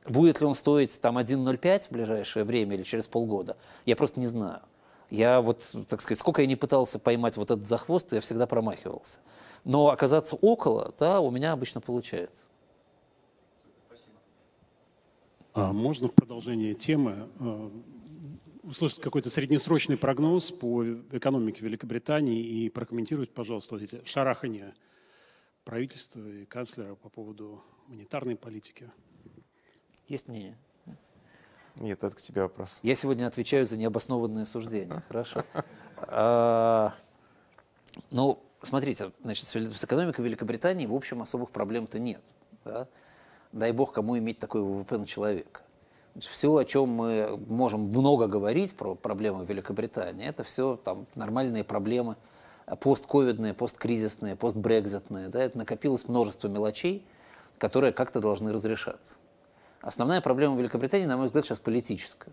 [SPEAKER 1] будет ли он стоить там 1,05 в ближайшее время или через полгода, я просто не знаю. Я вот, так сказать, сколько я не пытался поймать вот этот захвост, я всегда промахивался. Но оказаться около, да, у меня обычно получается. А
[SPEAKER 2] можно в продолжение темы а, услышать какой-то среднесрочный прогноз по экономике Великобритании и прокомментировать, пожалуйста, вот эти шарахания правительства и канцлера по поводу монетарной политики. Есть мнение?
[SPEAKER 1] Нет, это к тебе вопрос. Я сегодня отвечаю за необоснованные суждения. Хорошо. А, ну, смотрите, значит, с экономикой Великобритании, в общем, особых проблем-то нет. Дай бог, кому иметь такой ВВП на человека все, о чем мы можем много говорить про проблемы Великобритании, это все там нормальные проблемы э, постковидные, посткризисные, постбрекзитные. Да, это накопилось множество мелочей, которые как-то должны разрешаться. Основная проблема Великобритании, на мой взгляд, сейчас политическая.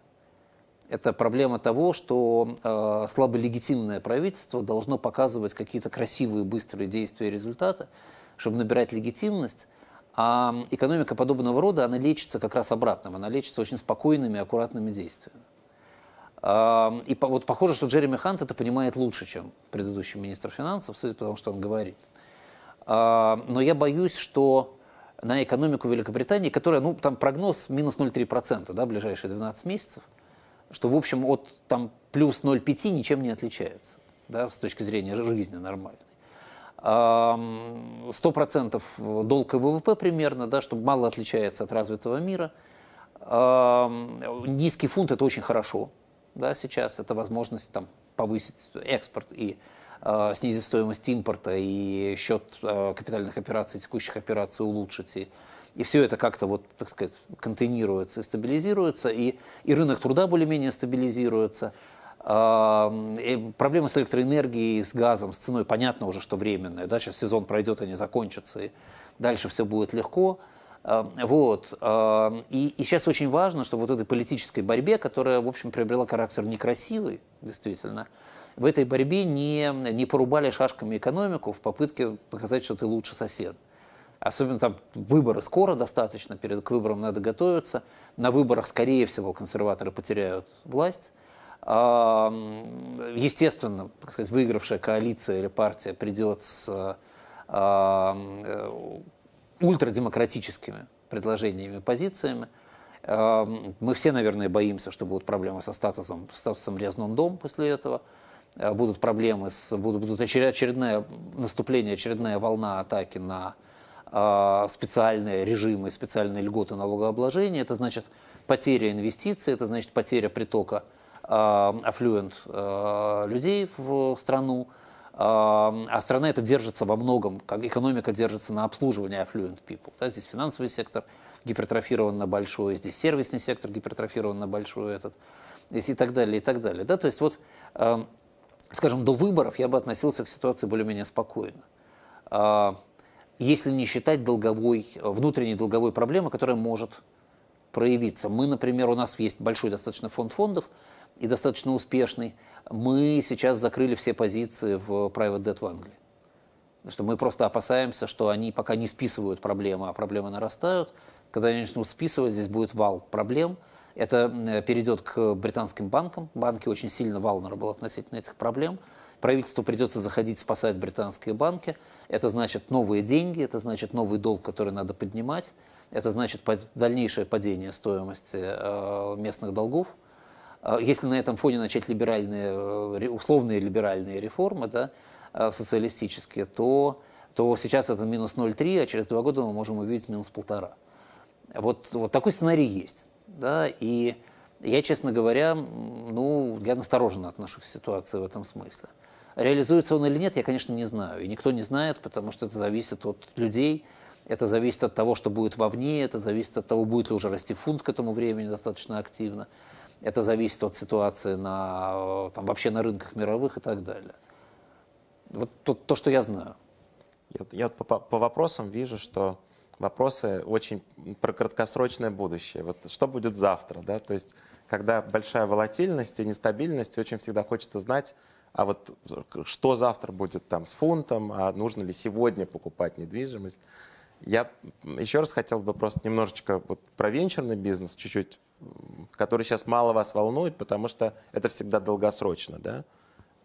[SPEAKER 1] Это проблема того, что э, слаболегитимное правительство должно показывать какие-то красивые, быстрые действия и результаты, чтобы набирать легитимность, а экономика подобного рода, она лечится как раз обратным, она лечится очень спокойными, аккуратными действиями. А, и вот похоже, что Джереми Хант это понимает лучше, чем предыдущий министр финансов, судя по тому, что он говорит. А, но я боюсь, что на экономику Великобритании, которая, ну, там прогноз минус 0,3% да, ближайшие 12 месяцев, что, в общем, от там плюс 0,5 ничем не отличается, да, с точки зрения жизни нормально. 100% э, долг и ВВП примерно, да, что мало отличается от развитого мира. Низкий фунт – это очень хорошо да, сейчас, это возможность там, повысить экспорт и э, снизить стоимость импорта, и счет э, капитальных операций, текущих операций улучшить. И, и все это как-то, вот, так сказать, контейнируется и стабилизируется, и, и рынок труда более-менее стабилизируется. Проблемы с электроэнергией, с газом, с ценой, понятно уже, что временная. Да? Сейчас сезон пройдет, они закончатся, и дальше все будет легко. Вот. И, и сейчас очень важно, что вот этой политической борьбе, которая, в общем, приобрела характер некрасивый, действительно, в этой борьбе не, не порубали шашками экономику в попытке показать, что ты лучше сосед. Особенно там выборы скоро достаточно, перед к выборам надо готовиться. На выборах, скорее всего, консерваторы потеряют власть. Естественно, сказать, выигравшая коалиция или партия придет с э, ультрадемократическими предложениями и позициями. Мы все, наверное, боимся, что будут проблемы со статусом, статусом Резнон-дом после этого. Э, будут проблемы, с, будут, будут очередное наступление, очередная волна атаки на а, специальные режимы, специальные льготы налогообложения. Это значит потеря инвестиций, это значит потеря притока аффлюент э, э, людей в страну, э, а страна это держится во многом, как экономика держится на обслуживании affluent people. Да, здесь финансовый сектор гипертрофирован на большой, здесь сервисный сектор гипертрофирован на большой этот, здесь и так далее, и так далее. Да, то есть вот, скажем, до выборов я бы относился к ситуации более-менее спокойно. Если не считать долговой, внутренней долговой проблемы, которая может проявиться. Мы, например, у нас есть большой достаточно фонд фондов, и достаточно успешный, мы сейчас закрыли все позиции в Private Debt в Англии. Потому что мы просто опасаемся, что они пока не списывают проблемы, а проблемы нарастают. Когда они начнут списывать, здесь будет вал проблем. Это э, перейдет к британским банкам. Банки очень сильно валнера был относительно этих проблем. Правительству придется заходить спасать британские банки. Это значит новые деньги, это значит новый долг, который надо поднимать. Это значит дальнейшее падение стоимости э, местных долгов. А если на этом фоне начать либеральные, э, условные либеральные реформы, да, э, социалистические, то, то сейчас это минус 0,3, а через два года мы можем увидеть минус полтора. Вот, вот такой сценарий есть. Да, и я, честно говоря, ну, я настороженно отношусь к ситуации в этом смысле. Реализуется он или нет, я, конечно, не знаю. И никто не знает, потому что это зависит от людей, это зависит от того, что будет вовне, это зависит от того, будет ли уже расти фунт к этому времени достаточно активно. Это зависит от ситуации на, э, там, вообще на рынках мировых
[SPEAKER 2] и так далее. Вот то, то что я знаю. Я, я по, по вопросам вижу, что вопросы очень про краткосрочное будущее. Вот что будет завтра, да? То есть, когда большая волатильность и нестабильность, очень всегда хочется знать, а вот что завтра будет там с фунтом, а нужно ли сегодня покупать недвижимость. Я еще раз хотел бы просто немножечко вот про венчурный бизнес чуть-чуть который сейчас мало вас волнует, потому что это всегда долгосрочно, да?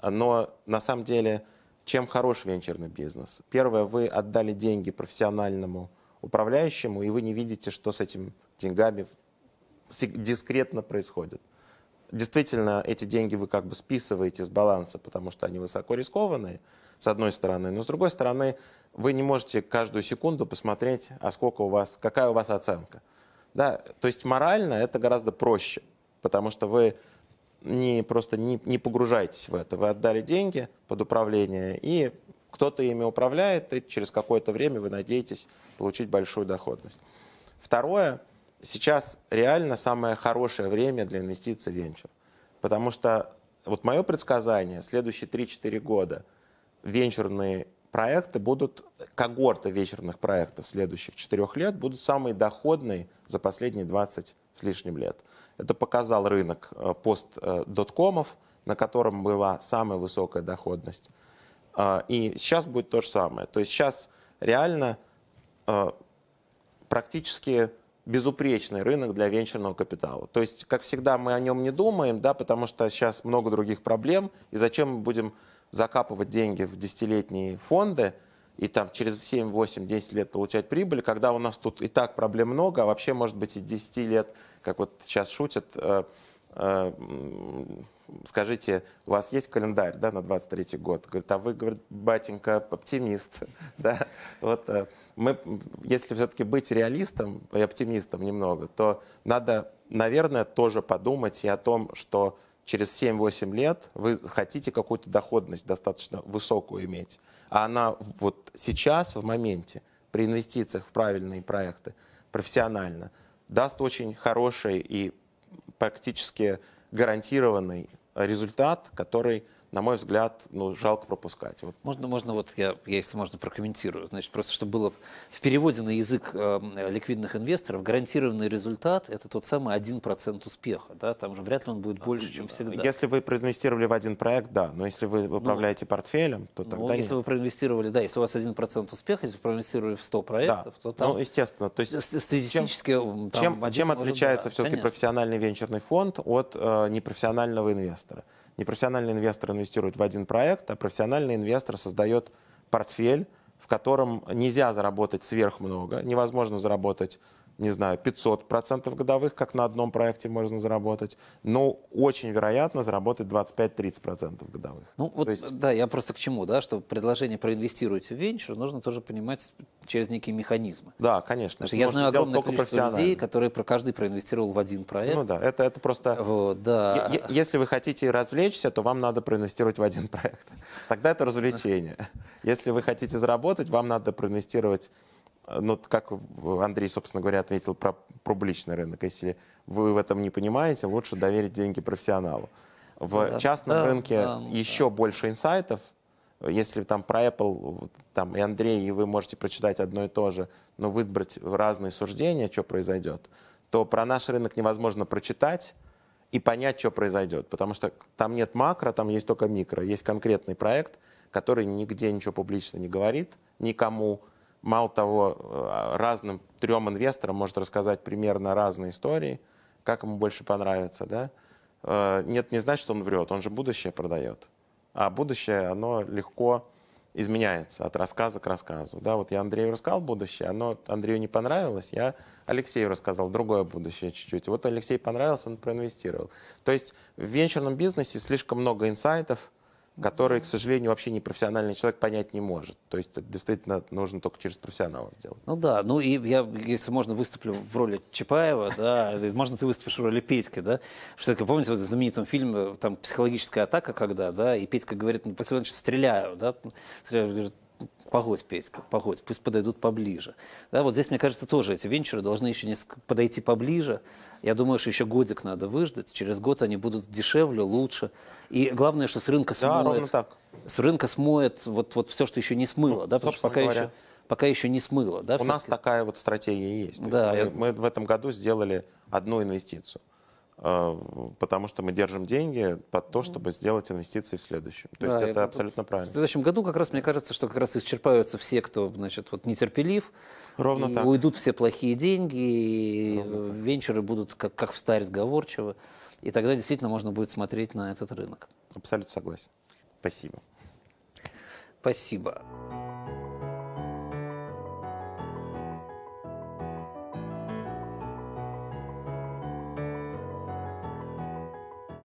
[SPEAKER 2] Но на самом деле, чем хорош венчурный бизнес? Первое, вы отдали деньги профессиональному управляющему, и вы не видите, что с этими деньгами дискретно происходит. Действительно, эти деньги вы как бы списываете с баланса, потому что они высоко рискованные, с одной стороны. Но с другой стороны, вы не можете каждую секунду посмотреть, а сколько у вас, какая у вас оценка. Да, то есть морально это гораздо проще, потому что вы не просто не, не погружаетесь в это. Вы отдали деньги под управление, и кто-то ими управляет, и через какое-то время вы надеетесь получить большую доходность. Второе, сейчас реально самое хорошее время для инвестиций в венчур. Потому что вот мое предсказание, следующие 3-4 года венчурные проекты будут, когорта вечерных проектов следующих четырех лет будут самые доходные за последние 20 с лишним лет. Это показал рынок э, пост-доткомов, э, на котором была самая высокая доходность. Э, и сейчас будет то же самое. То есть сейчас реально практически безупречный рынок для венчурного капитала. То есть, как всегда, мы о нем не думаем, да, потому что сейчас много других проблем, и зачем мы будем закапывать деньги в десятилетние фонды и там через 7, 8, 10 лет получать прибыль, когда у нас тут и так проблем много, а вообще, может быть, и 10 лет, как вот сейчас шутят, э, э, скажите, у вас есть календарь да, на 23 год? Говорит, а вы, говорит, батенька, оптимист. да? вот, э, мы, если все-таки быть реалистом и оптимистом немного, то надо, наверное, тоже подумать и о том, что через 7-8 лет вы хотите какую-то доходность достаточно высокую иметь, а она вот сейчас, в моменте, при инвестициях в правильные проекты, профессионально, даст очень хороший и практически гарантированный результат, который на мой взгляд, ну, жалко пропускать. Вот.
[SPEAKER 1] Можно, можно вот я, я, если можно, прокомментирую. Значит, просто чтобы было в переводе на язык э, ликвидных инвесторов, гарантированный результат – это тот самый 1% успеха. Да?
[SPEAKER 2] Там же вряд ли он будет а, больше, чем всегда. Если вы проинвестировали в один проект, да. Но если вы ну, управляете ну, портфелем, то ну, тогда ну, если нет.
[SPEAKER 1] вы проинвестировали, да, если у вас 1% успеха, если вы проинвестировали в
[SPEAKER 2] 100 проектов, да. то там… Ну, естественно. То есть, статистически… Чем, там чем, чем отличается да, все-таки профессиональный венчурный фонд от э, непрофессионального инвестора? не профессиональный инвестор инвестирует в один проект, а профессиональный инвестор создает портфель, в котором нельзя заработать сверх много, невозможно заработать не знаю, 500% годовых, как на одном проекте можно заработать, но очень вероятно заработать 25-30% годовых.
[SPEAKER 1] Ну, вот, есть... да, я просто к чему, да, что предложение проинвестировать в венчур, нужно тоже понимать через некие механизмы. Да, конечно. Потому что я знаю огромное количество людей,
[SPEAKER 2] которые про каждый проинвестировал в один проект. Ну да, это, это просто... Вот, да. если вы хотите развлечься, то вам надо проинвестировать в один проект. Тогда это развлечение. Если вы хотите заработать, вам надо проинвестировать ну, как Андрей, собственно говоря, ответил про публичный рынок. Если вы в этом не понимаете, лучше доверить деньги профессионалу. В да, частном да, рынке да, ну еще да. больше инсайтов, если там про Apple, там и Андрей, и вы можете прочитать одно и то же, но выбрать разные суждения, что произойдет, то про наш рынок невозможно прочитать и понять, что произойдет. Потому что там нет макро, там есть только микро. Есть конкретный проект, который нигде ничего публично не говорит никому. Мало того, э, разным трем инвесторам может рассказать примерно разные истории, как ему больше понравится, да? Э, нет, не значит, что он врет, он же будущее продает а будущее, оно легко изменяется от рассказа к рассказу. Да, вот я Андрею рассказал будущее, оно Андрею не понравилось, я Алексею рассказал другое будущее чуть-чуть. Вот Алексей понравился, он проинвестировал. То есть в венчурном бизнесе слишком много инсайтов, который, к сожалению, вообще не профессиональный человек понять не может. То есть это действительно нужно только через профессионалов сделать.
[SPEAKER 1] Ну да, ну и я, если можно, выступлю в роли Чапаева, да, можно ты выступишь в роли Петьки, да. Что, как помните, вот в знаменитом фильме, э, там, «Психологическая атака», когда, да, и Петька говорит, ну, Василий стреляю, да, стреляю, говорит, погодь, Петька, погодь, пусть подойдут поближе. Да, вот здесь, мне кажется, тоже эти венчуры должны еще несколько подойти поближе. Я думаю, что еще годик надо выждать. Через год они будут дешевле, лучше. И главное, что с рынка смоет. Да, ровно
[SPEAKER 2] так. С рынка смоет вот, вот все, что еще не смыло. Ну, да, потому что пока говоря, еще пока еще не смыло. Да, У нас такая вот стратегия есть. Да, мы, я... мы в этом году сделали одну инвестицию. Э, потому что мы держим деньги под то, чтобы сделать инвестиции в следующем. То да, есть это абсолютно правильно. В следующем
[SPEAKER 1] году как раз, мне кажется, что как раз исчерпаются все, кто, значит, вот нетерпелив. Ровно и так. уйдут все плохие деньги, и венчуры так. будут как, как в старе сговорчиво. И тогда действительно можно будет смотреть на этот рынок. Абсолютно согласен. Спасибо. Спасибо.